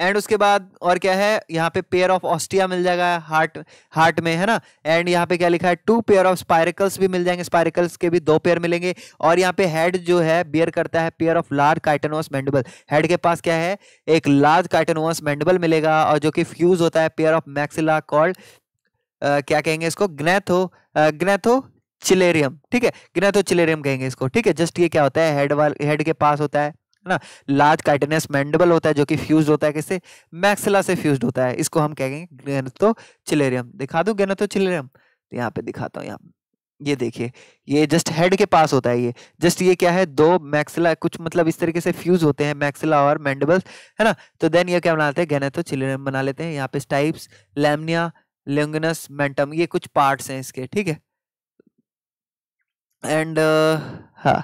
एंड उसके बाद और क्या है यहाँ पे पेयर ऑफ ऑस्टिया मिल जाएगा हार्ट हार्ट में है ना एंड यहाँ पे क्या लिखा है टू पेयर ऑफ स्पायरिकल्स भी मिल जाएंगे स्पायरिकल्स के भी दो पेयर मिलेंगे और यहाँ पे हेड जो है बियर करता है pair of large chitinous mandible head के पास क्या है एक लार्ज काइटनोस मैंडबल मिलेगा और जो कि फ्यूज होता है पेयर ऑफ मैक्सिला कॉल्ड क्या कहेंगे इसको ग्नेथो ग्नेथो चिलेरियम ठीक है ग्नेथो चिलेरियम कहेंगे इसको ठीक है जस्ट ये क्या होता है हेड वाल हेड के पास होता है है ना लार्ज काइटेनियस मैंडबल होता है जो कि फ्यूज होता है किससे मैक्सिला से फ्यूज होता है इसको हम कहेंगे गैनतो चिलेरियम दिखा दूँ गैनतो चिलेरियम तो यहाँ पे दिखाता हूँ यहाँ ये देखिए ये जस्ट हेड के पास होता है ये जस्ट ये क्या है दो मैक्सिला कुछ मतलब इस तरीके से फ्यूज होते हैं मैक्सिला और मैंडेबल्स है ना तो देन ये क्या बनाते हैं गैनेथो चिलेरियम बना लेते हैं यहाँ पे स्टाइप्स लेमनिया लिंगनस मेंटम ये कुछ पार्ट्स हैं इसके ठीक है एंड uh, हाँ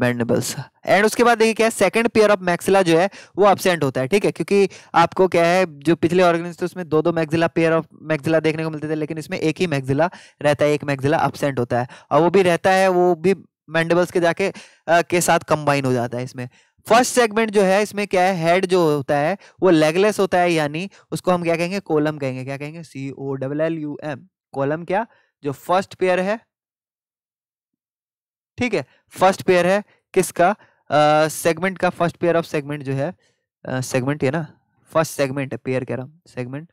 मैंडेबल्स एंड उसके बाद देखिए क्या है सेकंड पेयर ऑफ मैक्सिला जो है वो एबसेंट होता है ठीक है क्योंकि आपको क्या है जो पिछले ऑर्गेनिज थे उसमें दो दो मैक्सिला पेयर ऑफ मैक्सिला देखने को मिलते थे लेकिन इसमें एक ही मैक्सिला रहता है एक मैक्सिला एबसेंट होता है और वो भी रहता है वो भी मैंडेबल्स के जाके आ, के साथ कंबाइन हो जाता है इसमें फर्स्ट सेगमेंट जो है इसमें क्या है हेड जो होता है वो लेगलेस होता है यानी उसको हम क्या कहेंगे कोलम कहेंगे क्या कहेंगे C O double L U M column क्या जो फर्स्ट पेयर है ठीक है फर्स्ट पेयर है किसका सेगमेंट का फर्स्ट पेयर ऑफ सेगमेंट जो है सेगमेंट uh, है ना फर्स्ट सेगमेंट है पेयर कह रहा हूं सेगमेंट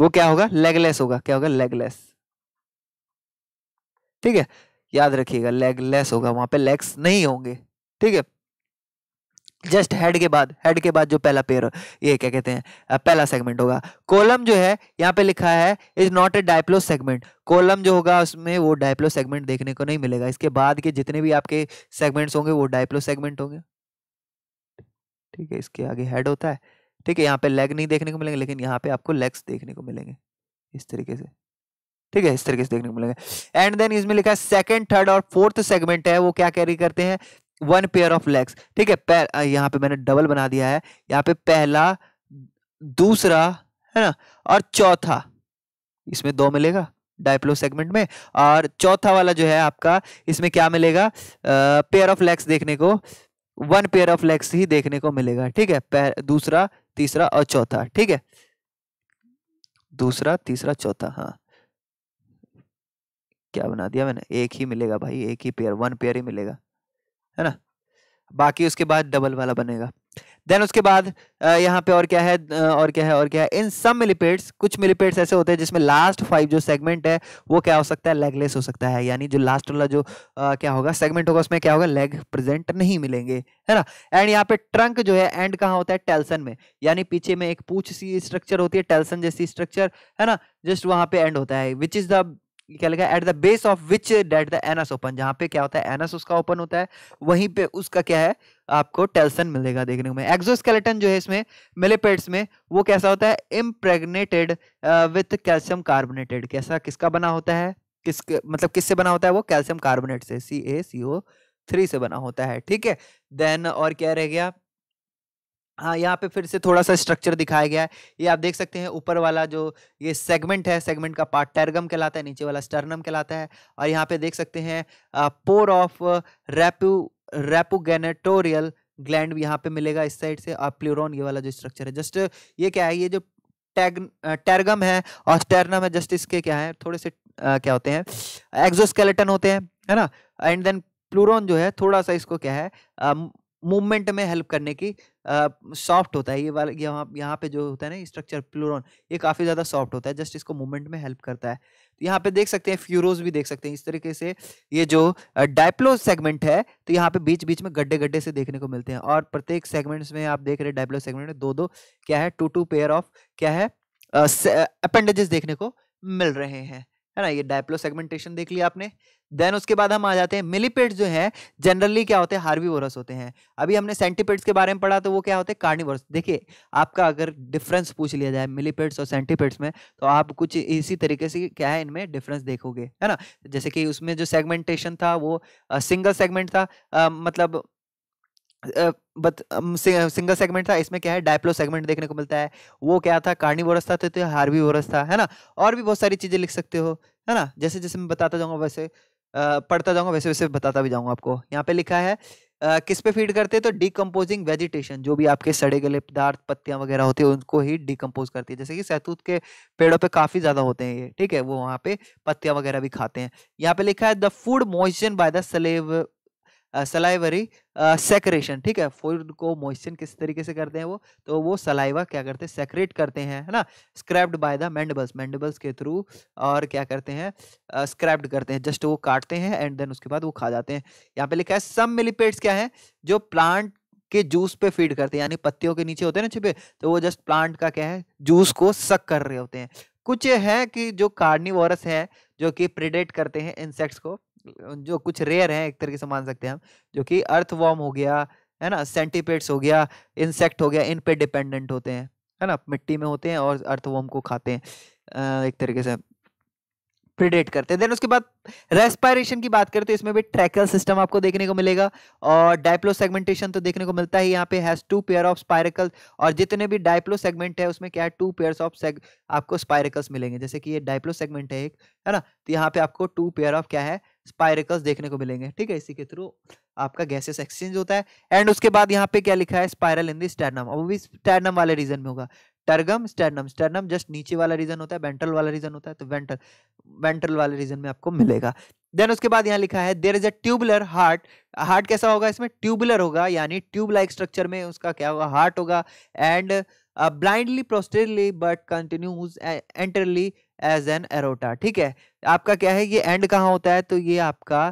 वो क्या होगा लेगलेस होगा क्या होगा लेगलेस ठीक है याद रखिएगा लेगलेस होगा वहां पे लेग्स नहीं होंगे ठीक है जस्ट हेड के बाद हेड के बाद जो पहला पेयर ये क्या कहते हैं पहला सेगमेंट होगा कॉलम जो है यहाँ पे लिखा है is not a diplosegment column जो होगा उसमें वो डायप्लो सेगमेंट देखने को नहीं मिलेगा इसके बाद के जितने भी आपके सेगमेंट्स होंगे वो डायप्लो सेगमेंट होंगे ठीक है इसके आगे हेड होता है ठीक है यहाँ पे लेग नहीं देखने को मिलेंगे लेकिन यहाँ पे आपको लेग्स देखने को मिलेंगे इस तरीके से ठीक है इस तरीके से देखने को मिलेगा एंड देन इसमें लिखा है सेकंड थर्ड और फोर्थ सेगमेंट है वो क्या कैरी करते हैं वन पेयर ऑफ लेग्स ठीक है यहाँ पे मैंने डबल बना दिया है यहाँ पे पहला दूसरा है ना और चौथा इसमें दो मिलेगा डायप्लो सेगमेंट में और चौथा वाला जो है आपका इसमें क्या मिलेगा पेयर ऑफ लेग्स देखने को वन पेयर ऑफ लेग्स ही देखने को मिलेगा ठीक है दूसरा तीसरा और चौथा ठीक है दूसरा तीसरा चौथा हाँ क्या बना दिया मैंने एक ही मिलेगा भाई एक ही पेयर वन पेयर ही मिलेगा है ना बाकी उसके बाद डबल वाला बनेगा देन उसके बाद यहाँ पे और क्या है और क्या है और क्या है इन सम मिलीपेड्स कुछ मिलीपेड्स ऐसे होते हैं जिसमें लास्ट फाइव जो सेगमेंट है वो क्या हो सकता है लेगलेस हो सकता है यानी जो लास्ट वाला जो आ, क्या होगा सेगमेंट होगा उसमें क्या होगा लेग प्रेजेंट नहीं मिलेंगे है ना एंड यहाँ पे ट्रंक जो है एंड कहाँ होता है टेल्सन में यानी पीछे में एक पूछ सी स्ट्रक्चर होती है टेल्सन जैसी स्ट्रक्चर है ना जस्ट वहाँ पे एंड होता है विच इज़ द क्या लिखा है at the base of which date the anus open जहां पे क्या होता है एनस उसका ओपन होता है वहीं पे उसका क्या है आपको टेल्सन मिलेगा देखने में एक्सोस्केलेटन जो है इसमें मिलेपेट्स में वो कैसा होता है इम्प्रेगनेटेड विथ कैल्शियम कार्बोनेटेड कैसा किसका बना होता है किस मतलब किससे बना होता है वो कैल्शियम कार्बोनेट से सी ए सी ओ थ्री से बना होता है ठीक है देन और क्या रह गया हाँ यहाँ पे फिर से थोड़ा सा स्ट्रक्चर दिखाया गया है ये आप देख सकते हैं ऊपर वाला जो ये सेगमेंट है सेगमेंट का पार्ट टैरगम कहलाता है नीचे वाला स्टर्नम कहलाता है और यहाँ पे देख सकते हैं पोर ऑफ रैपू रेपुगेनेटोरियल ग्लैंड यहाँ पे मिलेगा इस साइड से और प्लूरोन ये वाला जो स्ट्रक्चर है जस्ट ये क्या है ये जो टैग टैरगम है और स्टर्नम है जस्ट इसके क्या है थोड़े से आ, क्या होते हैं एग्जोस्केलेटन होते हैं है ना एंड देन प्लूरोन जो है थोड़ा सा इसको क्या है मूवमेंट में हेल्प करने की सॉफ्ट होता है ये वाला यहाँ यहाँ पे जो होता है ना स्ट्रक्चर प्लूरोन ये काफ़ी ज़्यादा सॉफ्ट होता है जस्ट इसको मूवमेंट में हेल्प करता है तो यहाँ पे देख सकते हैं फ्यूरोज भी देख सकते हैं इस तरीके से ये जो डायप्लो सेगमेंट है तो यहाँ पे बीच बीच में गड्ढे गड्ढे से देखने को मिलते हैं और प्रत्येक सेगमेंट्स में आप देख रहे हैं डायप्लो सेगमेंट में दो दो क्या है टू टू पेयर ऑफ क्या है अपेंडेजेस देखने को मिल रहे हैं है ना ये डायप्लो सेगमेंटेशन देख लिया आपने देन उसके बाद हम आ जाते हैं मिलीपेड्स जो है जनरली क्या होते हैं हार्वीवोरस होते हैं अभी हमने सेंटीपेड्स के बारे में पढ़ा तो वो क्या होते हैं कार्निवर्स देखिए आपका अगर डिफरेंस पूछ लिया जाए मिलीपेड्स और सेंटीपेड्स में तो आप कुछ इसी तरीके से क्या है इनमें डिफरेंस देखोगे है ना जैसे कि उसमें जो सेगमेंटेशन था वो सिंगल सेगमेंट था आ, मतलब बट सिंगल सेगमेंट था इसमें क्या है डायप्लो सेगमेंट देखने को मिलता है वो क्या था वोरस था तो, हार्वी वोरस था है ना और भी बहुत सारी चीज़ें लिख सकते हो है ना जैसे जैसे मैं बताता जाऊँगा वैसे पढ़ता जाऊँगा वैसे वैसे बताता भी जाऊँगा आपको यहाँ पे लिखा है Uh, किस पे फीड करते हैं तो डिकम्पोजिंग वेजिटेशन जो भी आपके सड़े गले पदार्थ पत्तियां वगैरह होती है उनको ही डिकम्पोज करती है जैसे कि सैतूत के पेड़ों पे काफ़ी ज़्यादा होते हैं ये ठीक है वो वहाँ पे पत्तियां वगैरह भी खाते हैं यहाँ पे लिखा है the food moisture by the saliva salivary secretion ठीक है फूड को मोइस्चन किस तरीके से करते हैं वो तो वो सलाइवा क्या करते हैं सेक्रेट करते हैं है ना scraped by the mandibles mandibles के थ्रू और क्या करते हैं स्क्रैप्ड करते हैं जस्ट वो काटते हैं एंड देन उसके बाद वो खा जाते हैं यहाँ पे लिखा है सम मिलीपेड्स क्या है जो प्लांट के जूस पे फीड करते हैं यानी पत्तियों के नीचे होते हैं ना छिपे तो वो जस्ट प्लांट का क्या है जूस को सक कर रहे होते हैं कुछ है कि जो कार्निवोरस है जो कि प्रिडेट करते हैं इंसेक्ट्स को जो कुछ रेयर हैं एक तरीके से मान सकते हैं हम जो कि अर्थवॉर्म हो गया है ना सेंटीपेड्स हो गया इंसेक्ट हो गया इन पे डिपेंडेंट होते हैं है ना मिट्टी में होते हैं और अर्थवॉर्म को खाते हैं एक तरीके से प्रिडेट करते हैं देन उसके बाद रेस्पायरेशन की बात करें तो इसमें भी ट्रैकल सिस्टम आपको देखने को मिलेगा और डायप्लो सेगमेंटेशन तो देखने को मिलता है यहाँ पे has two pair of spiracle और जितने भी डायप्लो सेगमेंट है उसमें क्या है टू पेयर ऑफ सेग आपको स्पायरकल्स मिलेंगे जैसे कि ये डायप्लो सेगमेंट है एक है ना तो यहाँ पे आपको टू पेयर ऑफ क्या है स्पायरकल्स देखने को मिलेंगे ठीक है इसी के थ्रू आपका गैसेस एक्सचेंज होता है एंड उसके बाद यहाँ पे क्या लिखा है स्पायरल इन दी स्टैनम अब वो भी स्टैनम वाले रीजन में होगा टर्गम स्टर्नम स्टर्नम जस्ट नीचे वाला रीजन होता है वेंट्रल वाला रीजन होता है तो वेंट्रल वेंट्रल वाले रीजन में आपको मिलेगा देन उसके बाद यहाँ लिखा है there is a tubular heart heart कैसा होगा इसमें ट्यूबुलर होगा यानी ट्यूब लाइक स्ट्रक्चर में उसका क्या होगा हार्ट होगा and blindly posteriorly but continues anteriorly as an aorta ठीक है आपका क्या है ये एंड कहाँ होता है तो ये आपका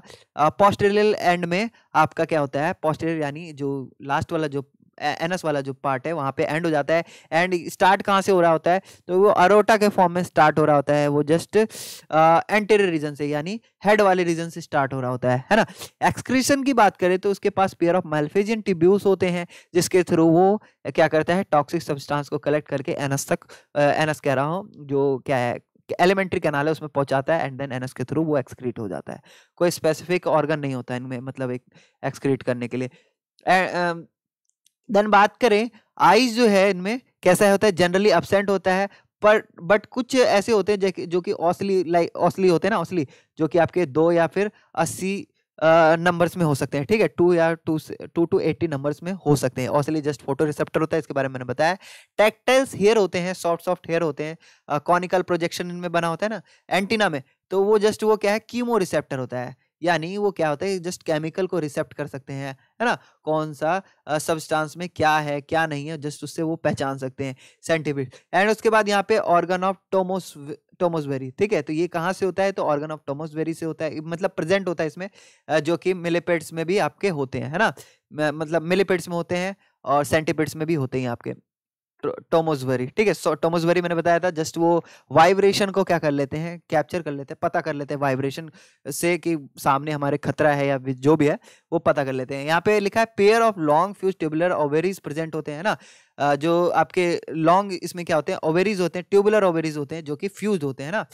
पोस्टेरियल uh, एंड में आपका क्या होता है पोस्टेरियल यानी जो लास्ट वाला जो एनएस वाला जो पार्ट है वहाँ पे एंड हो जाता है एंड स्टार्ट कहाँ से हो रहा होता है तो वो अरोटा के फॉर्म में स्टार्ट हो रहा होता है वो जस्ट एंटेरियर रीजन से यानी हेड वाले रीजन से स्टार्ट हो रहा होता है है ना एक्सक्रीशन की बात करें तो उसके पास पेयर ऑफ मेल्फेजियन टिब्यूस होते हैं जिसके थ्रू वो क्या करता है टॉक्सिक सब्सटांस को कलेक्ट करके एस तक एस कह रहा हूँ जो क्या है एलिमेंट्री कैनाल है उसमें पहुंचाता है एंड देन एनएस के थ्रू वो एक्सक्रीट हो जाता है कोई स्पेसिफिक ऑर्गन नहीं होता है इनमें मतलब एक एक्सक्रीट करने के लिए देन बात करें आईज जो है इनमें कैसा होता है जनरली अपसेंट होता है पर बट कुछ ऐसे होते हैं जो कि औसली लाइक औसली होते हैं ना ऑसली जो कि आपके दो या फिर अस्सी नंबर्स में हो सकते हैं ठीक है टू या two two two eighty numbers में हो सकते हैं औसली जस्ट फोटो रिसेप्टर होता है इसके बारे में मैंने बताया टैक्टाइल्स हेयर होते हैं सॉफ्ट सॉफ्ट हेयर होते हैं कॉनिकल प्रोजेक्शन इनमें बना होता है ना एंटीना में तो वो जस्ट वो क्या है कीमो रिसेप्टर होता है यानी वो क्या होता है जस्ट केमिकल को रिसेप्ट कर सकते हैं है ना कौन सा सब्सटेंस में क्या है क्या नहीं है जस्ट उससे वो पहचान सकते हैं साइंटिफिक एंड उसके बाद यहाँ पे ऑर्गन ऑफ टोमोस टोमोसबेरी ठीक है तो ये कहाँ से होता है तो ऑर्गन ऑफ टोमोसबेरी से होता है मतलब प्रेजेंट होता है इसमें जो कि मिलीपेड्स में भी आपके होते हैं है ना मतलब मिलीपेड्स में होते हैं और सेंटीपेड्स में भी होते हैं आपके टोमोजबरी ठीक है सो टोमोजबरी मैंने बताया था जस्ट वो वाइब्रेशन को क्या कर लेते हैं कैप्चर कर लेते हैं पता कर लेते हैं वाइब्रेशन से कि सामने हमारे खतरा है या जो भी है वो पता कर लेते हैं यहाँ पे लिखा है pair of long fuse tubular ovaries present होते हैं ना जो आपके लॉन्ग इसमें क्या होते हैं ओवेरीज होते हैं ट्यूबुलर ओवेरीज होते हैं जो कि फ्यूज होते हैं ना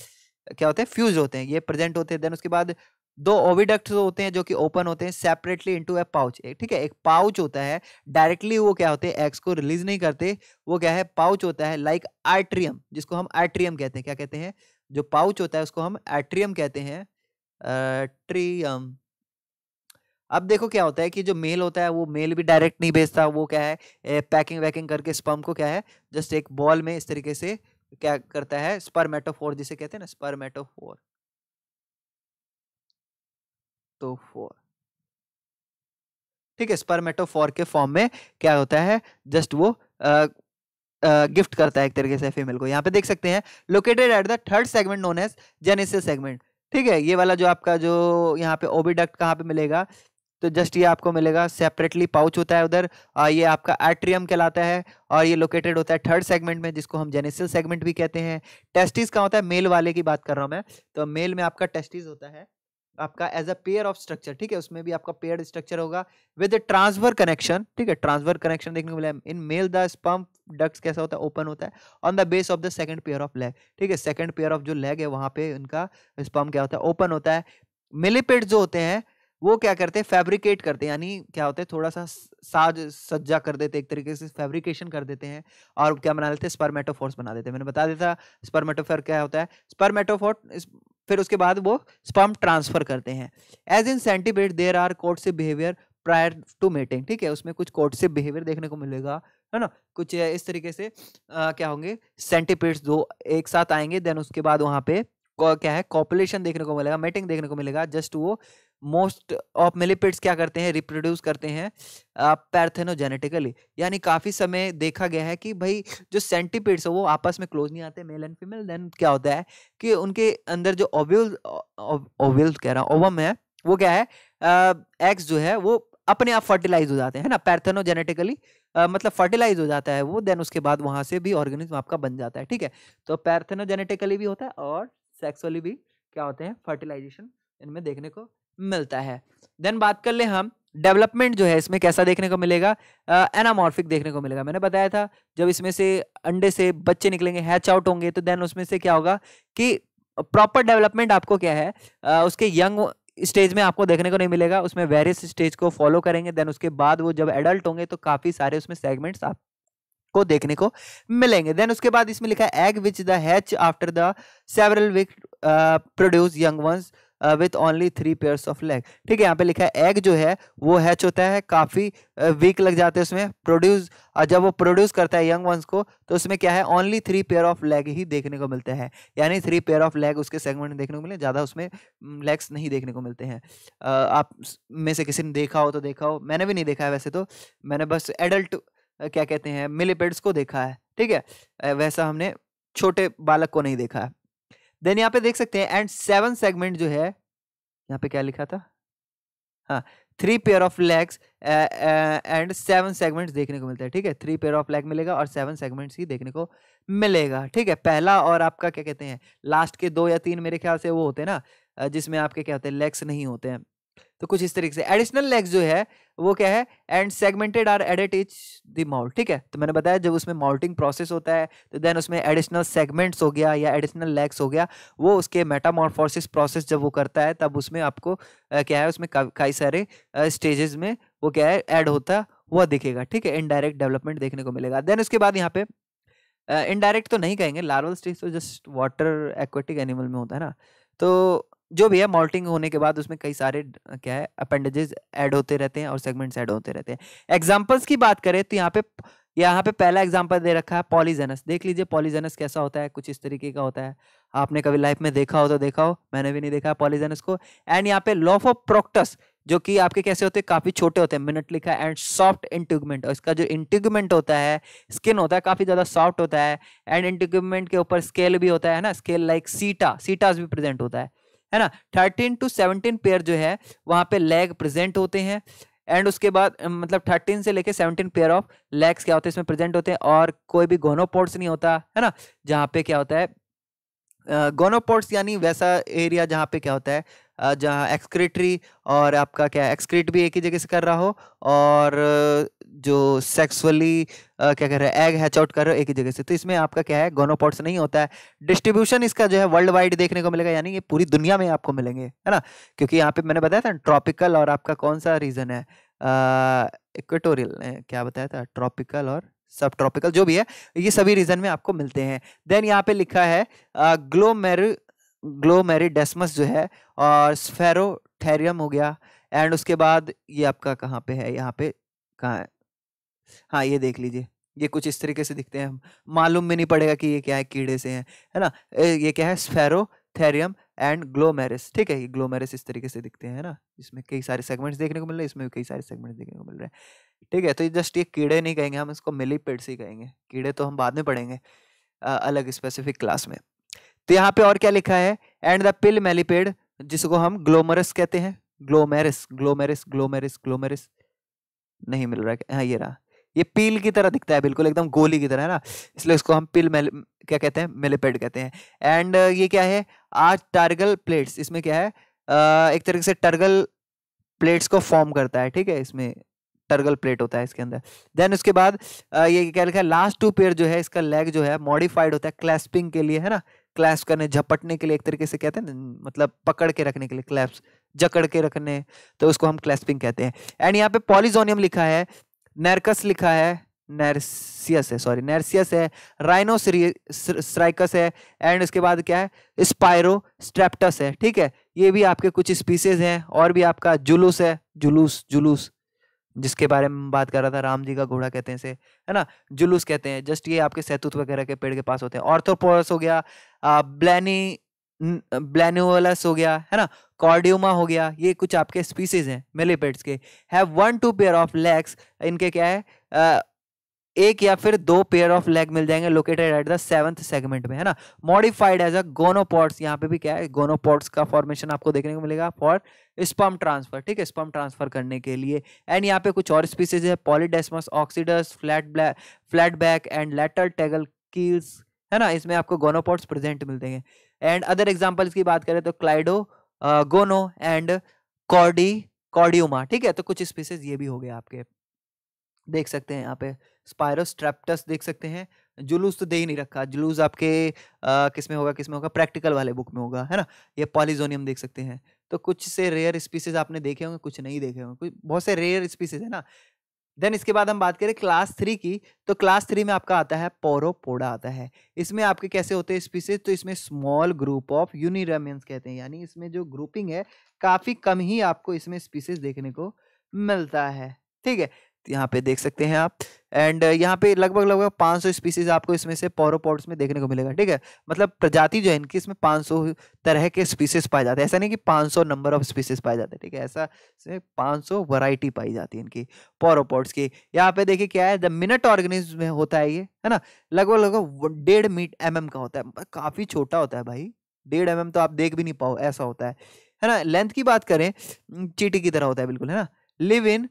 क्या होते हैं फ्यूज होते हैं ये प्रेजेंट होते हैं देन उसके बाद दो ओविडक्ट होते हैं जो कि ओपन होते हैं सेपरेटली इनटू ए पाउच ठीक है एक पाउच होता है डायरेक्टली वो क्या होते हैं एक्स को रिलीज नहीं करते वो क्या है पाउच होता है लाइक like आर्ट्रियम जिसको हम आर्ट्रियम कहते हैं क्या कहते हैं जो पाउच होता है उसको हम एट्रियम कहते हैं ट्रियम अब देखो क्या होता है कि जो मेल होता है वो मेल भी डायरेक्ट नहीं भेजता वो क्या है ए, पैकिंग वैकिंग करके स्पर्म को क्या है जस्ट एक बॉल में इस तरीके से क्या करता है स्पर्मेटोफोर जिसे कहते हैं ना स्पर्मेटोफोर स्पर्मेटोफोर ठीक है स्पर्मेटोफोर के फॉर्म में क्या होता है जस्ट वो आ, गिफ्ट करता है एक तरीके से फीमेल को यहाँ पे देख सकते हैं located at the third segment known as genital segment ठीक है ये वाला जो आपका जो यहाँ पे ओबीडक्ट कहाँ पे मिलेगा तो जस्ट ये आपको मिलेगा सेपरेटली पाउच होता है उधर और ये आपका एट्रियम कहलाता है और ये लोकेटेड होता है थर्ड सेगमेंट में जिसको हम जेनेसियल सेगमेंट भी कहते हैं टेस्टिस कहाँ होता है मेल वाले की बात कर रहा हूँ मैं तो मेल में आपका टेस्टिस होता है आपका as a pair of structure ठीक है उसमें भी आपका पेयर स्ट्रक्चर होगा विद ए ट्रांसफर कनेक्शन ठीक है ट्रांसफर कनेक्शन देखने को मिला in male the sperm ducts कैसा होता है ओपन होता है on the base of the second pair of leg ठीक है सेकंड पेयर ऑफ जो लेग है वहां पे उनका स्पम्प क्या होता है ओपन होता है मिलीपेड जो होते हैं वो क्या करते हैं फैब्रिकेट करते हैं यानी क्या होते हैं थोड़ा सा साज सज्जा कर देते एक तरीके से फैब्रिकेशन कर देते हैं और क्या बना लेते हैं स्पर्मेटोफोर्स बना देते हैं मैंने बता दिया था स्पर्मेटोफोर क्या होता है स्पर्मेटोफोर फिर उसके बाद वो स्पर्म ट्रांसफर करते हैं as in centipede there are courtship behaviour prior to mating ठीक है उसमें कुछ कोर्टसिप बिहेवियर देखने को मिलेगा है ना कुछ इस तरीके से आ, क्या होंगे सेंटिपेड्स दो एक साथ आएंगे देन उसके बाद वहाँ पे क्या है कॉपुलेशन देखने को मिलेगा मेटिंग देखने को मिलेगा जस्ट वो मोस्ट ऑफ मिलीपिड्स क्या करते हैं रिप्रोड्यूस करते हैं पैरथेनोजेनेटिकली यानी काफ़ी समय देखा गया है कि भाई जो सेंटीपिड्स है वो आपस में क्लोज नहीं आते मेल एंड फीमेल देन क्या होता है कि उनके अंदर जो ओव्यूल ओव्यूल कह रहा हूँ ओवम है वो क्या है एग्स जो है वो अपने आप फर्टिलाइज हो जाते हैं ना पैरथेनोजेनेटिकली मतलब फर्टिलाइज हो जाता है वो देन उसके बाद वहाँ से भी ऑर्गेनिज्म आपका बन जाता है ठीक है तो पैरथेनोजेनेटिकली भी होता है और सेक्सुअली भी क्या होते हैं फर्टिलाइजेशन इनमें देखने को मिलता है देन बात कर ले हम डेवलपमेंट जो है इसमें कैसा देखने को मिलेगा एनामॉर्फिक देखने को मिलेगा मैंने बताया था जब इसमें से अंडे से बच्चे निकलेंगे हैच आउट होंगे तो देन उसमें से क्या होगा कि प्रॉपर डेवलपमेंट आपको क्या है uh, उसके यंग स्टेज में आपको देखने को नहीं मिलेगा उसमें वेरियस स्टेज को फॉलो करेंगे देन उसके बाद वो जब एडल्ट होंगे तो काफ़ी सारे उसमें सेगमेंट्स आप को देखने को मिलेंगे देन उसके बाद इसमें लिखा है egg which the hatch after the several week produce young ones with only three pairs of leg ठीक है यहाँ पे लिखा है एग जो है वो हैच होता है काफ़ी वीक uh, लग जाते हैं उसमें प्रोड्यूस uh, जब वो प्रोड्यूस करता है यंग वंस को तो उसमें क्या है only three pair of leg ही देखने को मिलते हैं यानी थ्री पेयर ऑफ लेग उसके सेगमेंट में देखने को मिले ज़्यादा उसमें लेग्स mm, नहीं देखने को मिलते हैं uh, आप में से किसी ने देखा हो तो देखा हो मैंने भी नहीं देखा है वैसे तो मैंने बस एडल्ट क्या कहते हैं मिलीपेड्स को देखा है ठीक है वैसा हमने छोटे बालक को नहीं देखा है देन यहाँ पे देख सकते हैं एंड सेवन सेगमेंट जो है यहाँ पे क्या लिखा था हाँ three pair of legs and seven segment देखने को मिलता है ठीक है थ्री पेयर ऑफ लेग मिलेगा और सेवन सेगमेंट्स ही देखने को मिलेगा ठीक है पहला और आपका क्या कहते हैं लास्ट के दो या तीन मेरे ख्याल से वो होते हैं ना जिसमें आपके क्या होते हैं लेग्स नहीं होते हैं तो कुछ इस तरीके से एडिशनल लेग्स जो है वो क्या है and segmented are added each the moult ठीक है तो मैंने बताया जब उसमें माउल्टिंग प्रोसेस होता है तो देन उसमें एडिशनल सेगमेंट्स हो गया या एडिशनल लेग्स हो गया वो उसके मेटामॉर्फोसिस प्रोसेस जब वो करता है तब उसमें आपको आ, क्या है उसमें कई सारे स्टेजेस में वो क्या है ऐड होता हुआ दिखेगा ठीक है इनडायरेक्ट डेवलपमेंट देखने को मिलेगा देन उसके बाद यहाँ पे इनडायरेक्ट uh, तो नहीं कहेंगे लार्वल स्टेज तो जस्ट वाटर एक्वेटिक एनिमल में होता है ना तो जो भी है मोल्टिंग होने के बाद उसमें कई सारे क्या है अपेंडेजेस ऐड होते रहते हैं और सेगमेंट्स ऐड होते रहते हैं एग्जाम्पल्स की बात करें तो यहाँ पे यहाँ पे पहला एग्जाम्पल दे रखा है पॉलीजेनस देख लीजिए पॉलीजेनस कैसा होता है कुछ इस तरीके का होता है आपने कभी लाइफ में देखा हो तो देखा हो मैंने भी नहीं देखा है पॉलीजेनस को एंड यहाँ पे लॉफ ऑफ प्रोक्टस जो कि आपके कैसे होते हैं काफ़ी छोटे होते हैं मिनट लिखा एंड सॉफ्ट इंटिगमेंट और इसका जो इंटिगमेंट होता है स्किन होता है काफ़ी ज़्यादा सॉफ्ट होता है एंड इंटिगमेंट के ऊपर स्केल भी होता है ना स्केल लाइक सीटा सीटाज भी प्रेजेंट होता है है ना थर्टीन टू सेवनटीन पेयर जो है वहाँ पे लेग प्रेजेंट होते हैं एंड उसके बाद मतलब थर्टीन से लेके सेवनटीन पेयर ऑफ लेग्स क्या होते हैं इसमें प्रेजेंट होते हैं और कोई भी गोनोपोर्ट्स नहीं होता है ना जहाँ पे क्या होता है गोनोपोर्ट्स यानी वैसा एरिया जहाँ पे क्या होता है जहाँ एक्सक्रेटरी और आपका क्या एक्सक्रेट भी एक ही जगह से कर रहा हो और जो सेक्सुअली क्या कह रहे हैं एग हैच आउट कर रहे हो एक ही जगह से तो इसमें आपका क्या है गोनोपोर्ट्स नहीं होता है डिस्ट्रीब्यूशन इसका जो है वर्ल्ड वाइड देखने को मिलेगा यानी ये पूरी दुनिया में आपको मिलेंगे है ना क्योंकि यहाँ पे मैंने बताया था ट्रॉपिकल और आपका कौन सा रीजन है इक्वेटोरियल क्या बताया था ट्रॉपिकल और सब ट्रॉपिकल जो भी है ये सभी रीजन में आपको मिलते हैं देन यहाँ पे लिखा है ग्लोमेर ग्लोमेरिडेस्मस जो है और स्फेरोम हो गया एंड उसके बाद ये आपका कहाँ पे है यहाँ पे कहाँ है हाँ ये देख लीजिए ये कुछ इस तरीके से दिखते हैं मालूम भी नहीं पड़ेगा कि ये क्या है कीड़े से हैं है ना ये क्या है स्फेरो थेरियम एंड ग्लोमेरिस ठीक है ये इस तरीके से दिखते हैं ना इसमें कई सारे सेगमेंट्स देखने को मिल रहे हैं इसमें भी कई सारे सेगमेंट्स देखने को मिल रहे हैं ठीक है तो ये जस्ट ये कीड़े नहीं कहेंगे हम इसको मिली से ही कहेंगे कीड़े तो हम बाद में पढ़ेंगे अलग स्पेसिफिक क्लास में तो यहाँ पे और क्या लिखा है एंड द पिल मेलीपेड जिसको हम ग्लोमरस कहते हैं ग्लोमेरिस ग्लोमेरिस ग्लोमेरिस ग्लोमेरिस नहीं मिल रहा है हाँ ये रहा ये पील की तरह दिखता है बिल्कुल एकदम गोली की तरह है ना इसलिए इसको हम पील मेल क्या कहते हैं मेलेपेड कहते हैं एंड ये क्या है आज टर्गल प्लेट्स इसमें क्या है एक तरीके से टर्गल प्लेट्स को फॉर्म करता है ठीक है इसमें टर्गल प्लेट होता है इसके अंदर देन उसके बाद ये क्या लिखा है लास्ट टू पेयर जो है इसका लेग जो है मॉडिफाइड होता है क्लैस्पिंग के लिए है ना क्लैप्स करने झपटने के लिए एक तरीके से कहते हैं मतलब पकड़ के रखने के लिए क्लैप्स जकड़ के रखने तो उसको हम क्लैस्पिंग कहते हैं एंड यहाँ पे पॉलिजोनियम लिखा है नैरकस लिखा है नैरसियस है सॉरी नैरसियस है राइनोसराइकस है एंड उसके बाद क्या है स्पायरो स्ट्रेप्टस है ठीक है ये भी आपके कुछ स्पीसीज हैं और भी आपका जुलूस है जुलूस जुलूस जिसके बारे में बात कर रहा था राम जी का घोड़ा कहते हैं इसे है ना जुलूस कहते हैं जस्ट ये आपके सेतुत वगैरह के पेड़ के पास होते हैं ऑर्थोपोरस हो गया ब्लैनी ब्लैनुअलस हो गया है ना कॉर्डियोमा हो गया ये कुछ आपके स्पीसीज हैं मेलीपेड्स के have one two pair of legs इनके क्या है आ, एक या फिर दो पेयर ऑफ लेग मिल जाएंगे located at the seventh segment में है ना मॉडिफाइड एज अ गोनोपॉट्स यहाँ पे भी क्या है गोनोपॉट्स का फॉर्मेशन आपको देखने को मिलेगा फॉर स्पम ट्रांसफर ठीक है स्पम ट्रांसफर करने के लिए एंड यहाँ पे कुछ और स्पीसीज है Polydesmus Oxidus flat flat back and lateral tergal keels है ना इसमें आपको गोनोपॉट्स प्रेजेंट मिल देंगे एंड अदर एग्जाम्पल्स की बात करें तो क्लाइडो गोनो एंड कॉर्डी कॉर्डियोमा ठीक है तो कुछ स्पीसीज ये भी हो गए आपके देख सकते हैं यहाँ पे स्पायरोस्ट्रेप्टस देख सकते हैं जुलूस तो दे ही नहीं रखा जुलूस आपके किस में होगा किस में होगा प्रैक्टिकल वाले बुक में होगा है ना ये पॉलीजोनियम देख सकते हैं तो कुछ से रेयर स्पीसीज आपने देखे होंगे कुछ नहीं देखे होंगे कुछ बहुत से रेयर स्पीसीज है ना देन इसके बाद हम बात करें क्लास थ्री की तो क्लास थ्री में आपका आता है पोरोपोडा आता है इसमें आपके कैसे होते हैं स्पीसीज तो इसमें स्मॉल ग्रुप ऑफ यूनिरमियंस कहते हैं यानी इसमें जो ग्रुपिंग है काफ़ी कम ही आपको इसमें स्पीसीज देखने को मिलता है ठीक है यहाँ पे देख सकते हैं आप एंड uh, यहाँ पे लगभग लगभग 500 स्पीसीज आपको इसमें से पॉरोपॉड्स में देखने को मिलेगा ठीक है मतलब प्रजाति जो है इनकी इसमें 500 तरह के स्पीसीज पाए जाते हैं ऐसा नहीं कि 500 नंबर ऑफ स्पीसीज पाए जाते हैं ठीक है ऐसा इसमें 500 वैरायटी पाई जाती है इनकी पॉरोपॉड्स की यहाँ पे देखिए क्या है द मिनट ऑर्गेनिज में होता है ये है ना लगभग लगभग डेढ़ मीट एम mm का होता है काफ़ी छोटा होता है भाई डेढ़ एम mm तो आप देख भी नहीं पाओ ऐसा होता है है ना लेंथ की बात करें चीटी की तरह होता है बिल्कुल है ना live in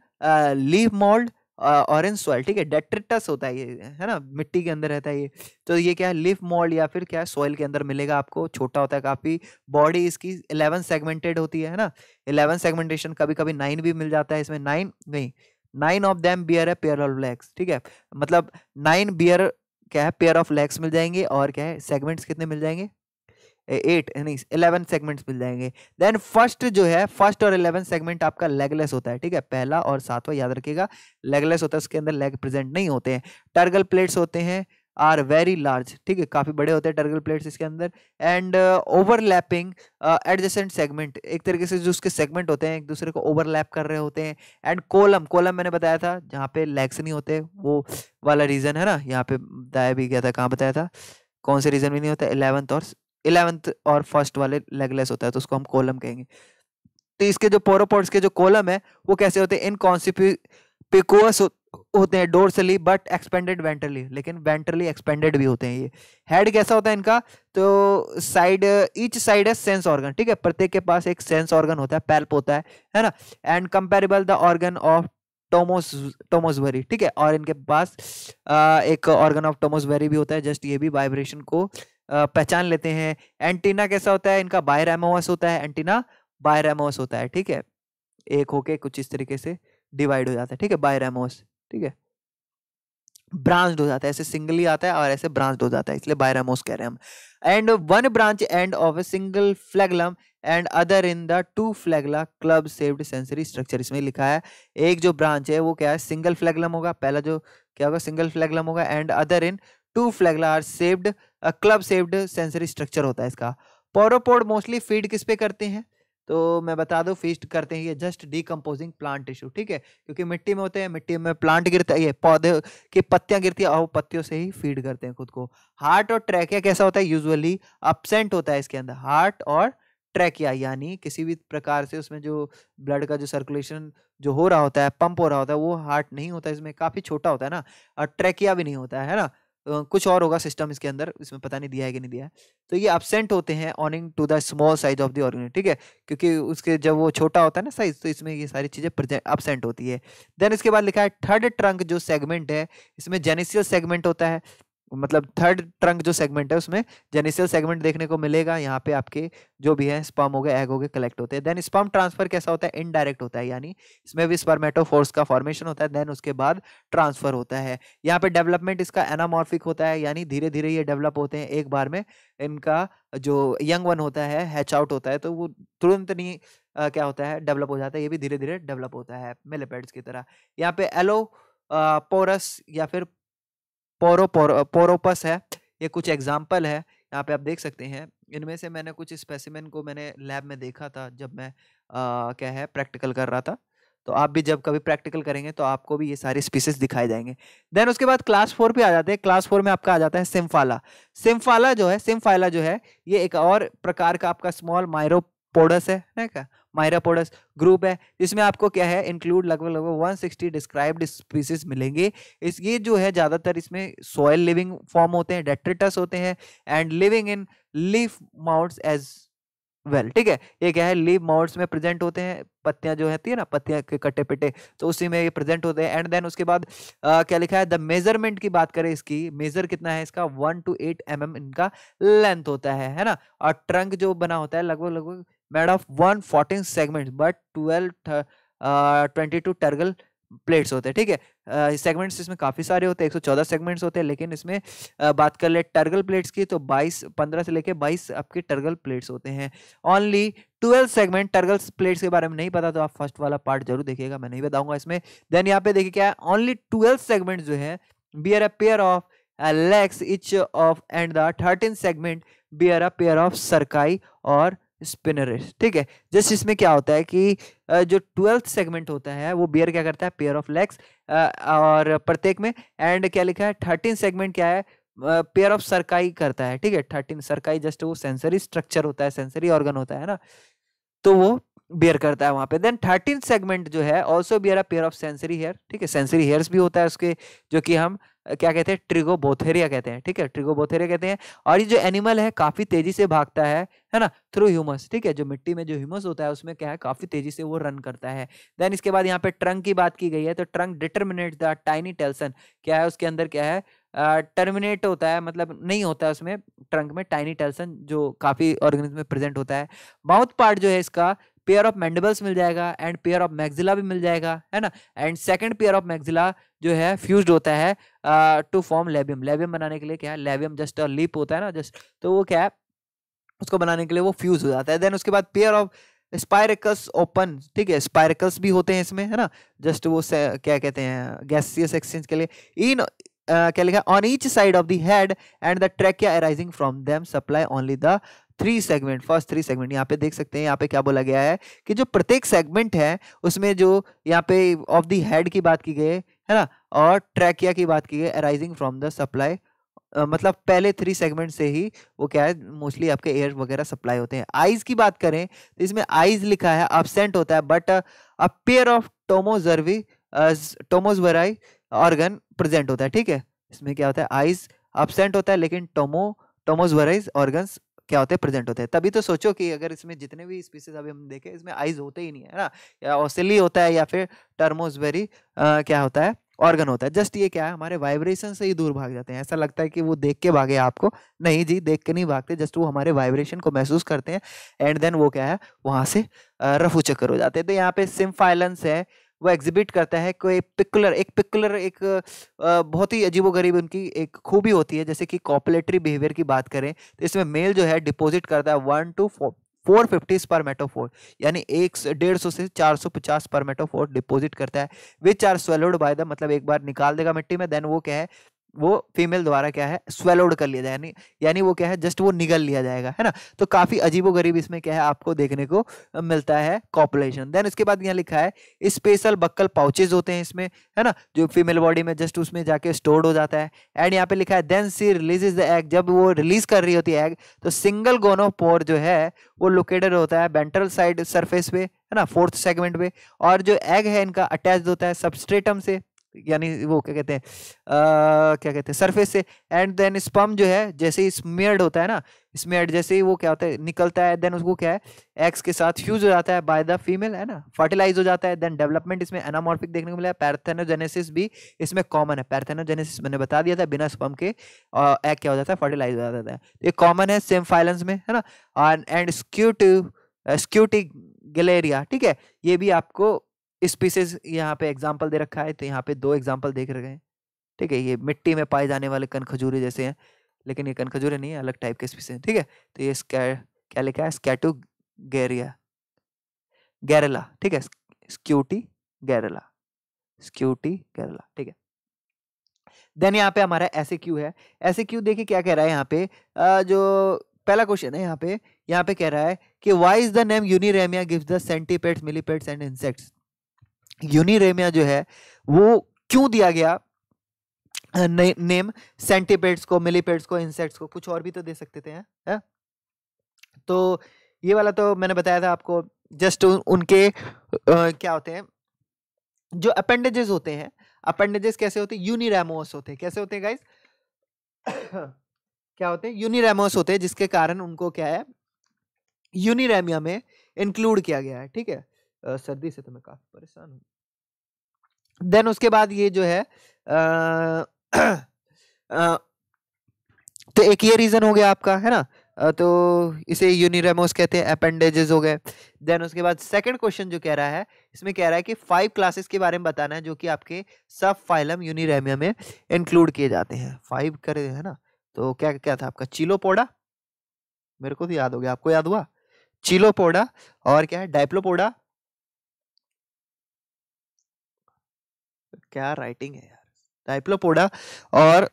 leaf mould orange soil ठीक है डेट्रिटस होता है ये है ना मिट्टी के अंदर रहता है ये तो ये क्या है लिफ मोल्ड या फिर क्या है सॉइल के अंदर मिलेगा आपको छोटा होता है काफ़ी बॉडी इसकी इलेवन सेगमेंटेड होती है ना इलेवन सेगमेंटेशन कभी कभी नाइन भी मिल जाता है इसमें नाइन नहीं नाइन ऑफ दैम बियर है पेयर ऑफ लेग्स ठीक है मतलब नाइन बियर क्या है पेयर ऑफ लेग्स मिल जाएंगे और क्या है सेगमेंट्स कितने मिल जाएंगे एट यानी इलेवन सेगमेंट्स मिल जाएंगे देन फर्स्ट जो है फर्स्ट और इलेवन सेगमेंट आपका लेगलेस होता है ठीक है पहला और सातवां याद रखिएगा लेगलेस होता है उसके अंदर लेग प्रेजेंट नहीं होते हैं टर्गल प्लेट्स होते हैं आर वेरी लार्ज ठीक है काफ़ी बड़े होते हैं टर्गल प्लेट्स इसके अंदर एंड ओवरलैपिंग एडजेसेंट सेगमेंट एक तरीके से जो उसके सेगमेंट होते हैं एक दूसरे को ओवरलैप कर रहे होते हैं एंड कोलम कोलम मैंने बताया था जहाँ पे लेग्स नहीं होते वो वाला रीज़न है ना यहाँ पे बताया भी गया था कहाँ बताया था कौन से रीज़न भी नहीं होता इलेवंथ और इलेवेंथ और फर्स्ट वाले लेगलेस होता है तो उसको हम कॉलम कहेंगे तो इसके जो पोरोपोड्स के जो कॉलम है वो कैसे होते हैं इनकॉन्सिपिकुअस हो, होते हैं डोरसली बट एक्सपेंडेड वेंटरली लेकिन वेंटरली एक्सपेंडेड भी होते हैं ये हेड कैसा होता है इनका तो साइड ईच साइड है सेंस ऑर्गन ठीक है प्रत्येक के पास एक सेंस ऑर्गन होता है पैल्प होता है है ना and comparable the organ of Tomos Tomosvary ठीक है और इनके पास आ, एक ऑर्गन ऑफ टोमोसबरी भी होता है जस्ट ये भी वाइब्रेशन को पहचान लेते हैं एंटीना कैसा होता है इनका बायरैमोस होता है एंटीना बायरैमोस होता है ठीक है एक होके कुछ इस तरीके से डिवाइड हो जाता है ठीक है बायरैमोस ठीक है ब्रांच हो जाता है ऐसे सिंगली आता है और ऐसे ब्रांच हो जाता है इसलिए बायरामोस कह रहे हैं हम and one branch end of a single flagellum and other in the two flagella club shaped sensory structure इसमें लिखा है एक जो ब्रांच है वो क्या है सिंगल फ्लैगलम होगा पहला जो क्या होगा सिंगल फ्लैगलम होगा and other in two flagella are shaped club shaped sensory structure होता है इसका पोरोपोड मोस्टली फीड किस पे करते हैं तो मैं बता दूं फीस्ट करते हैं ये जस्ट डीकम्पोजिंग प्लांट टिश्यू ठीक है क्योंकि मिट्टी में होते हैं मिट्टी में प्लांट गिरता है ये पौधे की पत्तियां गिरती है और पत्तियों से ही फीड करते हैं खुद को हार्ट और ट्रैकिया कैसा होता है यूजुअली अपसेंट होता है इसके अंदर हार्ट और ट्रैकिया यानी किसी भी प्रकार से उसमें जो ब्लड का जो सर्कुलेशन जो हो रहा होता है पंप हो रहा होता है वो हार्ट नहीं होता इसमें काफ़ी छोटा होता है ना और ट्रैकिया भी नहीं होता है ना कुछ और होगा सिस्टम इसके अंदर इसमें पता नहीं दिया है कि नहीं दिया है तो ये अपसेंट होते हैं owing to the small size of the organic ठीक है क्योंकि उसके जब वो छोटा होता है ना साइज तो इसमें ये सारी चीज़ें अपसेंट होती है देन इसके बाद लिखा है थर्ड ट्रंक जो सेगमेंट है इसमें जेनेसियल सेगमेंट होता है मतलब थर्ड ट्रंक जो सेगमेंट है उसमें जेनिसियल सेगमेंट देखने को मिलेगा यहाँ पे आपके जो भी है स्पर्म हो गए एग हो गए कलेक्ट होते हैं देन स्पर्म ट्रांसफर कैसा होता है इनडायरेक्ट होता है यानी इसमें भी स्पर्मेटोफोर्स का फॉर्मेशन होता है देन उसके बाद ट्रांसफर होता है यहाँ पे डेवलपमेंट इसका एनामॉर्फिक होता है यानी धीरे धीरे ये डेवलप होते हैं एक बार में इनका जो यंग वन होता है हैच आउट होता है तो वो तुरंत नहीं आ, क्या होता है डेवलप हो जाता है ये भी धीरे धीरे डेवलप होता है मिलेपेड्स की तरह यहाँ पे एलो पोरस या फिर पोरो पोरोपस है ये कुछ एग्जाम्पल है यहाँ पे आप देख सकते हैं इनमें से मैंने कुछ स्पेसिमेन को मैंने लैब में देखा था जब मैं आ, क्या है प्रैक्टिकल कर रहा था तो आप भी जब कभी प्रैक्टिकल करेंगे तो आपको भी ये सारी स्पीसीज दिखाई जाएंगे देन उसके बाद क्लास फोर पे आ जाते हैं क्लास फोर में आपका आ जाता है सिम्फाला सिम्फाला जो है सिम्फाला जो है ये एक और प्रकार का आपका स्मॉल माइरोपोडस है ना क्या माइरापोडस ग्रुप है इसमें आपको क्या है इंक्लूड लगभग लगभग 160 डिस्क्राइब्ड स्पीसीज मिलेंगे इस ये जो है ज़्यादातर इसमें सॉयल लिविंग फॉर्म होते हैं डेट्रिटस होते हैं and living in leaf moulds as well ठीक है ये क्या है लीव माउट्स में प्रेजेंट होते हैं पत्तियां जो होती है ना पत्तियां के कट्टे पिटे तो उसी में ये प्रेजेंट होते हैं एंड देन उसके बाद आ, क्या लिखा है द मेजरमेंट की बात करें इसकी मेजर कितना है इसका वन टू एट एम इनका लेंथ होता है है ना और ट्रंक जो बना होता है लगभग लगभग of one fourteen segment but twelve twenty two tergal plates होते हैं ठीक है सेगमेंट्स इसमें काफ़ी सारे होते हैं चौदह सेगमेंट्स होते हैं लेकिन इसमें बात कर ले टर्गल प्लेट्स की तो बाईस पंद्रह से लेके बाईस आपके टर्गल प्लेट्स होते हैं only twelve segment tergal plates के बारे में नहीं पता तो आप फर्स्ट वाला पार्ट जरूर देखिएगा मैं नहीं बताऊंगा इसमें देन यहाँ पे देखिए क्या है ओनली ट्वेल्व सेगमेंट जो है bear a pair of legs each of and the thirteen segment bear a pair of cerci और स्पिनर ठीक है जस्ट इसमें क्या होता है कि जो ट्वेल्थ सेगमेंट होता है वो बियर क्या करता है पेयर ऑफ लेग्स और प्रत्येक में एंड क्या लिखा है थर्टीन सेगमेंट क्या है पेयर ऑफ सरकाई करता है ठीक है थर्टीन सरकाई जस्ट वो सेंसरी स्ट्रक्चर होता है सेंसरी ऑर्गन होता है ना तो वो बियर करता है वहाँ पे देन थर्टीन सेगमेंट जो है also bear a pair of sensory hair ठीक है सेंसरी हेयर्स भी होता है उसके जो कि हम क्या कहते हैं ट्रिगोबोथेरिया कहते हैं ठीक है ट्रिगोबोथेरिया कहते हैं और ये जो एनिमल है काफी तेजी से भागता है है ना थ्रू ह्यूमस ठीक है जो मिट्टी में जो ह्यूमस होता है उसमें क्या है काफी तेजी से वो रन करता है देन इसके बाद यहाँ पे ट्रंक की बात की गई है तो trunk determinate the tiny telson क्या है उसके अंदर क्या है टर्मिनेट uh, होता है मतलब नहीं होता है उसमें ट्रंक में टाइनी टेल्सन जो काफ़ी ऑर्गेनिज्म में प्रेजेंट होता है माउथ पार्ट जो है इसका पेयर ऑफ मैंडबल्स मिल जाएगा एंड पेयर ऑफ मैगजिला भी मिल जाएगा है ना and second pair of maxilla जो है फ्यूज होता है टू फॉर्म लेबियम लेबियम बनाने के लिए क्या है लेबियम जस्ट लिप होता है ना जस्ट तो वो क्या है उसको बनाने के लिए वो फ्यूज हो जाता है देन उसके बाद पेयर ऑफ स्पायरिकल्स ओपन ठीक है स्पायरिकल्स भी होते हैं इसमें है ना जस्ट वो क्या कहते हैं गैसियस एक्सचेंज के लिए इन क्या लिखा on each side of the head and the trachea arising from them supply only the three segment first three segment यहाँ पे देख सकते हैं यहाँ पे क्या बोला गया है कि जो प्रत्येक सेगमेंट है उसमें जो यहाँ पे ऑफ दी हेड की बात की गई है ना और ट्रैकिया की बात की गई अराइजिंग फ्रॉम द सप्लाई मतलब पहले थ्री सेगमेंट से ही वो क्या है मोस्टली आपके एयर वगैरह सप्लाई होते हैं आइज की बात करें तो इसमें आइज लिखा है अबसेंट होता है but a pair of Tomosvary Tomosvary organ present होता है ठीक है इसमें क्या होता है आइज अपसेंट होता है लेकिन टोमो टोमोजराइज ऑर्गन्स क्या होते हैं प्रेजेंट होते हैं तभी तो सोचो कि अगर इसमें जितने भी स्पीसीज अभी हम देखे इसमें आइज होते ही नहीं है ना या ऑसिली होता है या फिर टर्मोसबेरी क्या होता है ऑर्गन होता है जस्ट ये क्या है हमारे वाइब्रेशन से ही दूर भाग जाते हैं ऐसा लगता है कि वो देख के भागे आपको नहीं जी देख के नहीं भागते जस्ट वो हमारे वाइब्रेशन को महसूस करते हैं एंड देन वो क्या है वहाँ से रफू चक्कर हो जाते हैं तो यहाँ पे सिम्फाइलेंस है वो एग्जिबिट करता है कोई पिकुलर एक पिकुलर एक बहुत ही अजीबोगरीब उनकी एक खूबी होती है जैसे कि कॉपलेटरी बिहेवियर की बात करें तो इसमें मेल जो है डिपॉजिट करता है one two four four fifties पर मेटोफोर यानी एक डेढ़ सौ से चार सौ पचास पर मेटोफोर डिपॉजिट करता है which are swallowed by the मतलब एक बार निकाल देगा मिट्टी में देन वो क्या है वो फीमेल द्वारा क्या है स्वेलोड कर लिया जाए यानी यानी वो क्या है जस्ट वो निगल लिया जाएगा है ना तो काफ़ी अजीबो गरीब इसमें क्या है आपको देखने को मिलता है कॉपुलेशन देन इसके बाद यहाँ लिखा है स्पेशल बक्कल पाउचेज होते हैं इसमें है ना जो फीमेल बॉडी में जस्ट उसमें जाके स्टोर्ड हो जाता है एंड यहाँ पे लिखा है then she release the egg जब वो रिलीज कर रही होती है एग तो सिंगल गोनो पोर जो है वो लोकेटेड होता है बेंट्रल साइड सरफेस पे है ना फोर्थ सेगमेंट पे और जो एग है इनका अटैच होता है सबस्ट्रेटम से यानी वो क्या कहते हैं क्या कहते हैं सरफेस से एंड देन स्पम जो है जैसे ही स्मेयर्ड होता है ना स्मेयर्ड जैसे ही वो क्या होता है निकलता है देन उसको क्या है एक्स के साथ फ्यूज हो जाता है बाय द फीमेल है ना फर्टिलाइज हो जाता है देन डेवलपमेंट इसमें एनामॉर्फिक देखने को मिला है पैरथेनोजेनेसिस भी इसमें कॉमन है पैरथेनोजेनेसिस मैंने बता दिया था बिना स्पम के एग क्या हो जाता है फर्टिलाइज हो जाता है तो ये कॉमन है सेम फाइलेंस में है ना एंड स्क्यूटिव स्क्यूटिक गलेरिया ठीक है ये भी आपको स्पीसीज यहाँ पे एग्जाम्पल दे रखा है तो यहाँ पे दो एग्जाम्पल देख रहे हैं ठीक है ये मिट्टी में पाए जाने वाले कनखजूरे जैसे हैं लेकिन ये कनखजूरे नहीं है अलग टाइप के स्पीसीज ठीक है तो ये स्कै क्या लिखा है स्कैटू गैरिया गैरला ठीक है स्क्यूटी गैरला स्क्यूटी गैरला ठीक है देन यहाँ पे हमारा ऐसे क्यू है ऐसे क्यू देखिए क्या कह रहा है यहाँ पे आ, जो पहला क्वेश्चन है यहाँ पे यहाँ पे कह रहा है कि why is the name Uniramia gives the centipedes millipedes and insects Uniramia जो है वो क्यों दिया गया ने, नेम सेंटीपेड्स को मिलीपेड्स को इंसेक्ट्स को कुछ और भी तो दे सकते थे हैं है? तो ये वाला तो मैंने बताया था आपको जस्ट उन, उनके आ, क्या होते हैं जो अपेंडेजेस होते हैं अपेंडेजेस कैसे होते हैं यूनिरेमोस होते हैं कैसे होते हैं गाइस क्या होते हैं यूनिरेमोस होते हैं जिसके कारण उनको क्या है यूनिरेमिया में इंक्लूड किया गया है ठीक है सर्दी से तो मैं काफ़ी परेशान हूँ देन उसके बाद ये जो है आ, आ, तो एक ये रीज़न हो गया आपका है ना तो इसे यूनिरेमोस कहते हैं अपेंडेजेस हो गए देन उसके बाद सेकंड क्वेश्चन जो कह रहा है इसमें कह रहा है कि फाइव क्लासेस के बारे में बताना है जो कि आपके सब फाइलम यूनिरेमिया में इंक्लूड किए जाते हैं फाइव करे है ना तो क्या क्या था आपका चिलोपोडा मेरे को तो याद हो गया आपको याद हुआ चिलोपोडा और क्या है डाइप्लोपोडा क्या राइटिंग है यार डाइप्लोपोडा और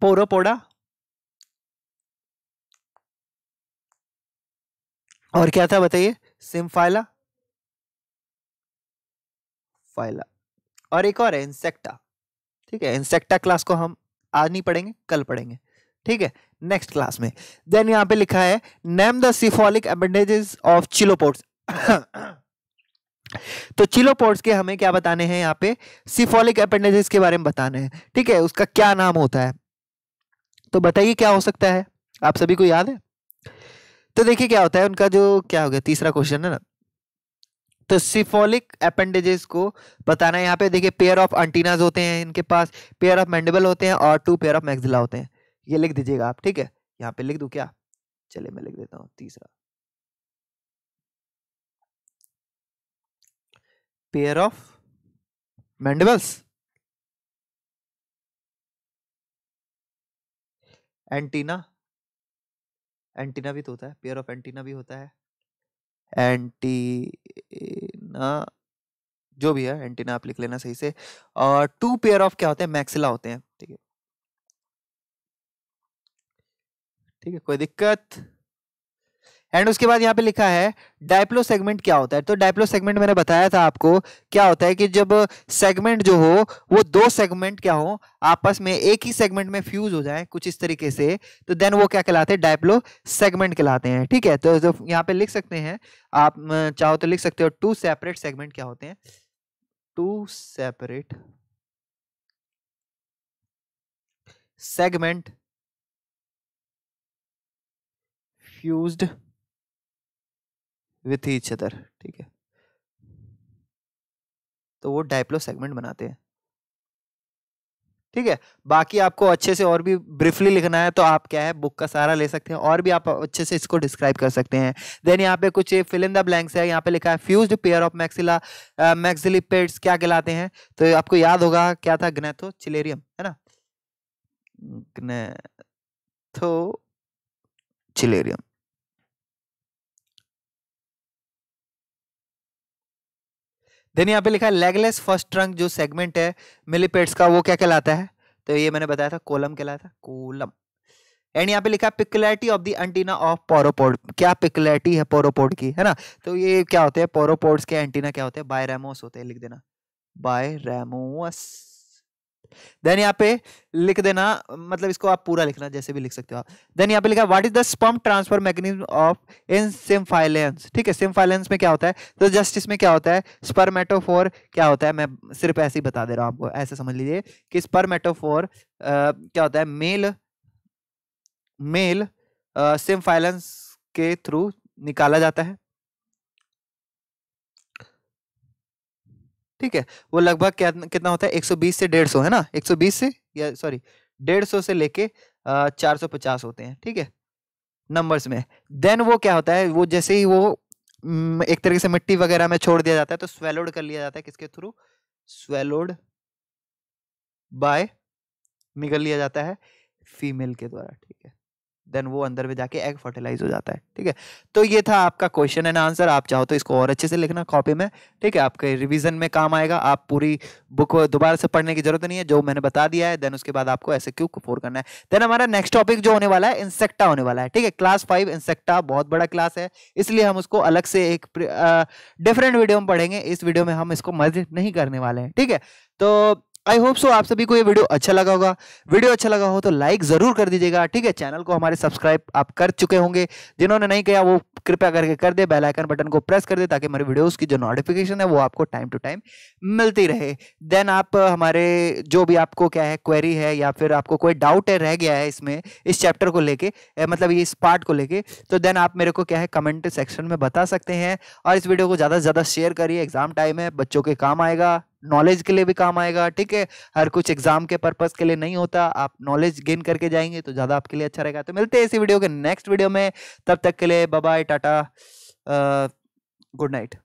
पोरोपोडा और क्या था बताइए सिम्फाइला फाइला और एक और है इंसेक्टा ठीक है इंसेक्टा क्लास को हम आज नहीं पढ़ेंगे कल पढ़ेंगे ठीक है नेक्स्ट क्लास में देन यहां पे लिखा है name the cephalic appendages of chilopods तो चिलोपोर्ट्स के हमें क्या बताने हैं यहाँ पे सिफोलिक अपेंडेजेस के बारे में बताने हैं ठीक है उसका क्या नाम होता है तो बताइए क्या हो सकता है आप सभी को याद है तो देखिए क्या होता है उनका जो क्या हो गया तीसरा क्वेश्चन है ना तो सिफोलिक अपेंडेजेस को बताना है यहाँ पे देखिए पेयर ऑफ अंटीनाज होते हैं इनके पास पेयर ऑफ मैंडेबल होते हैं और टू पेयर ऑफ मैक्सिला होते हैं ये लिख दीजिएगा आप ठीक है यहाँ पे लिख दू क्या चलिए मैं लिख देता हूँ तीसरा pair of mandibles antenna antenna भी तो होता है पेयर ऑफ एंटीना भी होता है एंटीना जो भी है एंटीना आप लिख लेना सही से और टू पेयर ऑफ क्या होते हैं मैक्सिला होते हैं ठीक है ठीक है कोई दिक्कत एंड उसके बाद यहाँ पे लिखा है डायप्लो सेगमेंट क्या होता है तो डायप्लो सेगमेंट मैंने बताया था आपको क्या होता है कि जब सेगमेंट जो हो वो दो सेगमेंट क्या हो आपस में एक ही सेगमेंट में फ्यूज हो जाए कुछ इस तरीके से तो देन वो क्या कहलाते हैं डायप्लो सेगमेंट कहलाते हैं ठीक है तो जब यहाँ पे लिख सकते हैं आप चाहो तो लिख सकते हो टू सेपरेट सेगमेंट क्या होते हैं two separate segment fused with each other ठीक है तो वो डायप्लो सेगमेंट बनाते हैं ठीक है बाकी आपको अच्छे से और भी ब्रीफली लिखना है तो आप क्या है बुक का सारा ले सकते हैं और भी आप अच्छे से इसको डिस्क्राइब कर सकते हैं देन यहाँ पे कुछ फिल इन द ब्लैंक्स है यहाँ पे लिखा है fuse pair of maxilla maxillipeds क्या कहलाते हैं तो आपको याद होगा क्या था ग्नेथो चिलेरियम है ना ग्नेथो चिलेरियम देन यहाँ पे लिखा है लेगलेस फर्स्ट ट्रंक जो सेगमेंट है मिलीपेड्स का वो क्या कहलाता है तो ये मैंने बताया था कोलम कहलाता था कोलम एंड यहाँ पे लिखा है peculiarity of the antenna of pauropod क्या पिकुलरिटी है पोरोपोड की है ना तो ये क्या होते हैं पोरोपोड्स के एंटीना क्या होते हैं बायरेमोस होते हैं लिख देना बायरेमोस देन यहाँ पे लिख देना मतलब इसको आप पूरा लिखना जैसे भी लिख सकते हो आप देन यहाँ पे लिखा what is the sperm transfer mechanism of in symphylans ठीक है सिम्फाइलेंस में क्या होता है तो जस्टिस में क्या होता है स्पर्मेटोफोर क्या होता है मैं सिर्फ ऐसे ही बता दे रहा हूँ आपको ऐसे समझ लीजिए कि स्पर्मेटोफोर क्या होता है मेल मेल सिम्फाइलेंस के थ्रू निकाला जाता है ठीक है वो लगभग क्या कितना होता है 120 से 150 है ना 120 से या सॉरी 150 से लेके चार सौ पचास होते हैं ठीक है नंबर्स में देन वो क्या होता है वो जैसे ही वो एक तरीके से मिट्टी वगैरह में छोड़ दिया जाता है तो स्वेलोड कर लिया जाता है किसके थ्रू स्वेलोड बाय निकल लिया जाता है फीमेल के द्वारा ठीक है देन वो अंदर में जाके एग फर्टिलाइज हो जाता है ठीक है तो ये था आपका क्वेश्चन एंड आंसर आप चाहो तो इसको और अच्छे से लिखना कॉपी में ठीक है आपके रिविजन में काम आएगा आप पूरी बुक दोबारा से पढ़ने की जरूरत नहीं है जो मैंने बता दिया है देन उसके बाद आपको ऐसे क्यों फोर करना है देन हमारा नेक्स्ट टॉपिक जो होने वाला है इंसेक्टा होने वाला है ठीक है क्लास फाइव इंसेक्टा बहुत बड़ा क्लास है इसलिए हम उसको अलग से एक डिफरेंट वीडियो में पढ़ेंगे इस वीडियो में हम इसको मर्ज नहीं करने वाले हैं ठीक है तो आई होप सो आप सभी को ये वीडियो अच्छा लगा होगा वीडियो अच्छा लगा हो तो लाइक जरूर कर दीजिएगा ठीक है चैनल को हमारे सब्सक्राइब आप कर चुके होंगे जिन्होंने नहीं किया वो कृपया करके कर दे बेल आइकन बटन को प्रेस कर दे ताकि हमारे वीडियोस की जो नोटिफिकेशन है वो आपको टाइम टू टाइम मिलती रहे देन आप हमारे जो भी आपको क्या है क्वेरी है या फिर आपको कोई डाउट है रह गया है इसमें इस चैप्टर को लेके मतलब इस पार्ट को लेके तो देन आप मेरे को क्या है कमेंट सेक्शन में बता सकते हैं और इस वीडियो को ज़्यादा से ज़्यादा शेयर करिए एग्जाम टाइम है बच्चों के काम आएगा नॉलेज के लिए भी काम आएगा ठीक है हर कुछ एग्जाम के पर्पज के लिए नहीं होता आप नॉलेज गेन करके जाएंगे तो ज़्यादा आपके लिए अच्छा रहेगा तो मिलते हैं इसी वीडियो के नेक्स्ट वीडियो में तब तक के लिए बाय टाटा गुड नाइट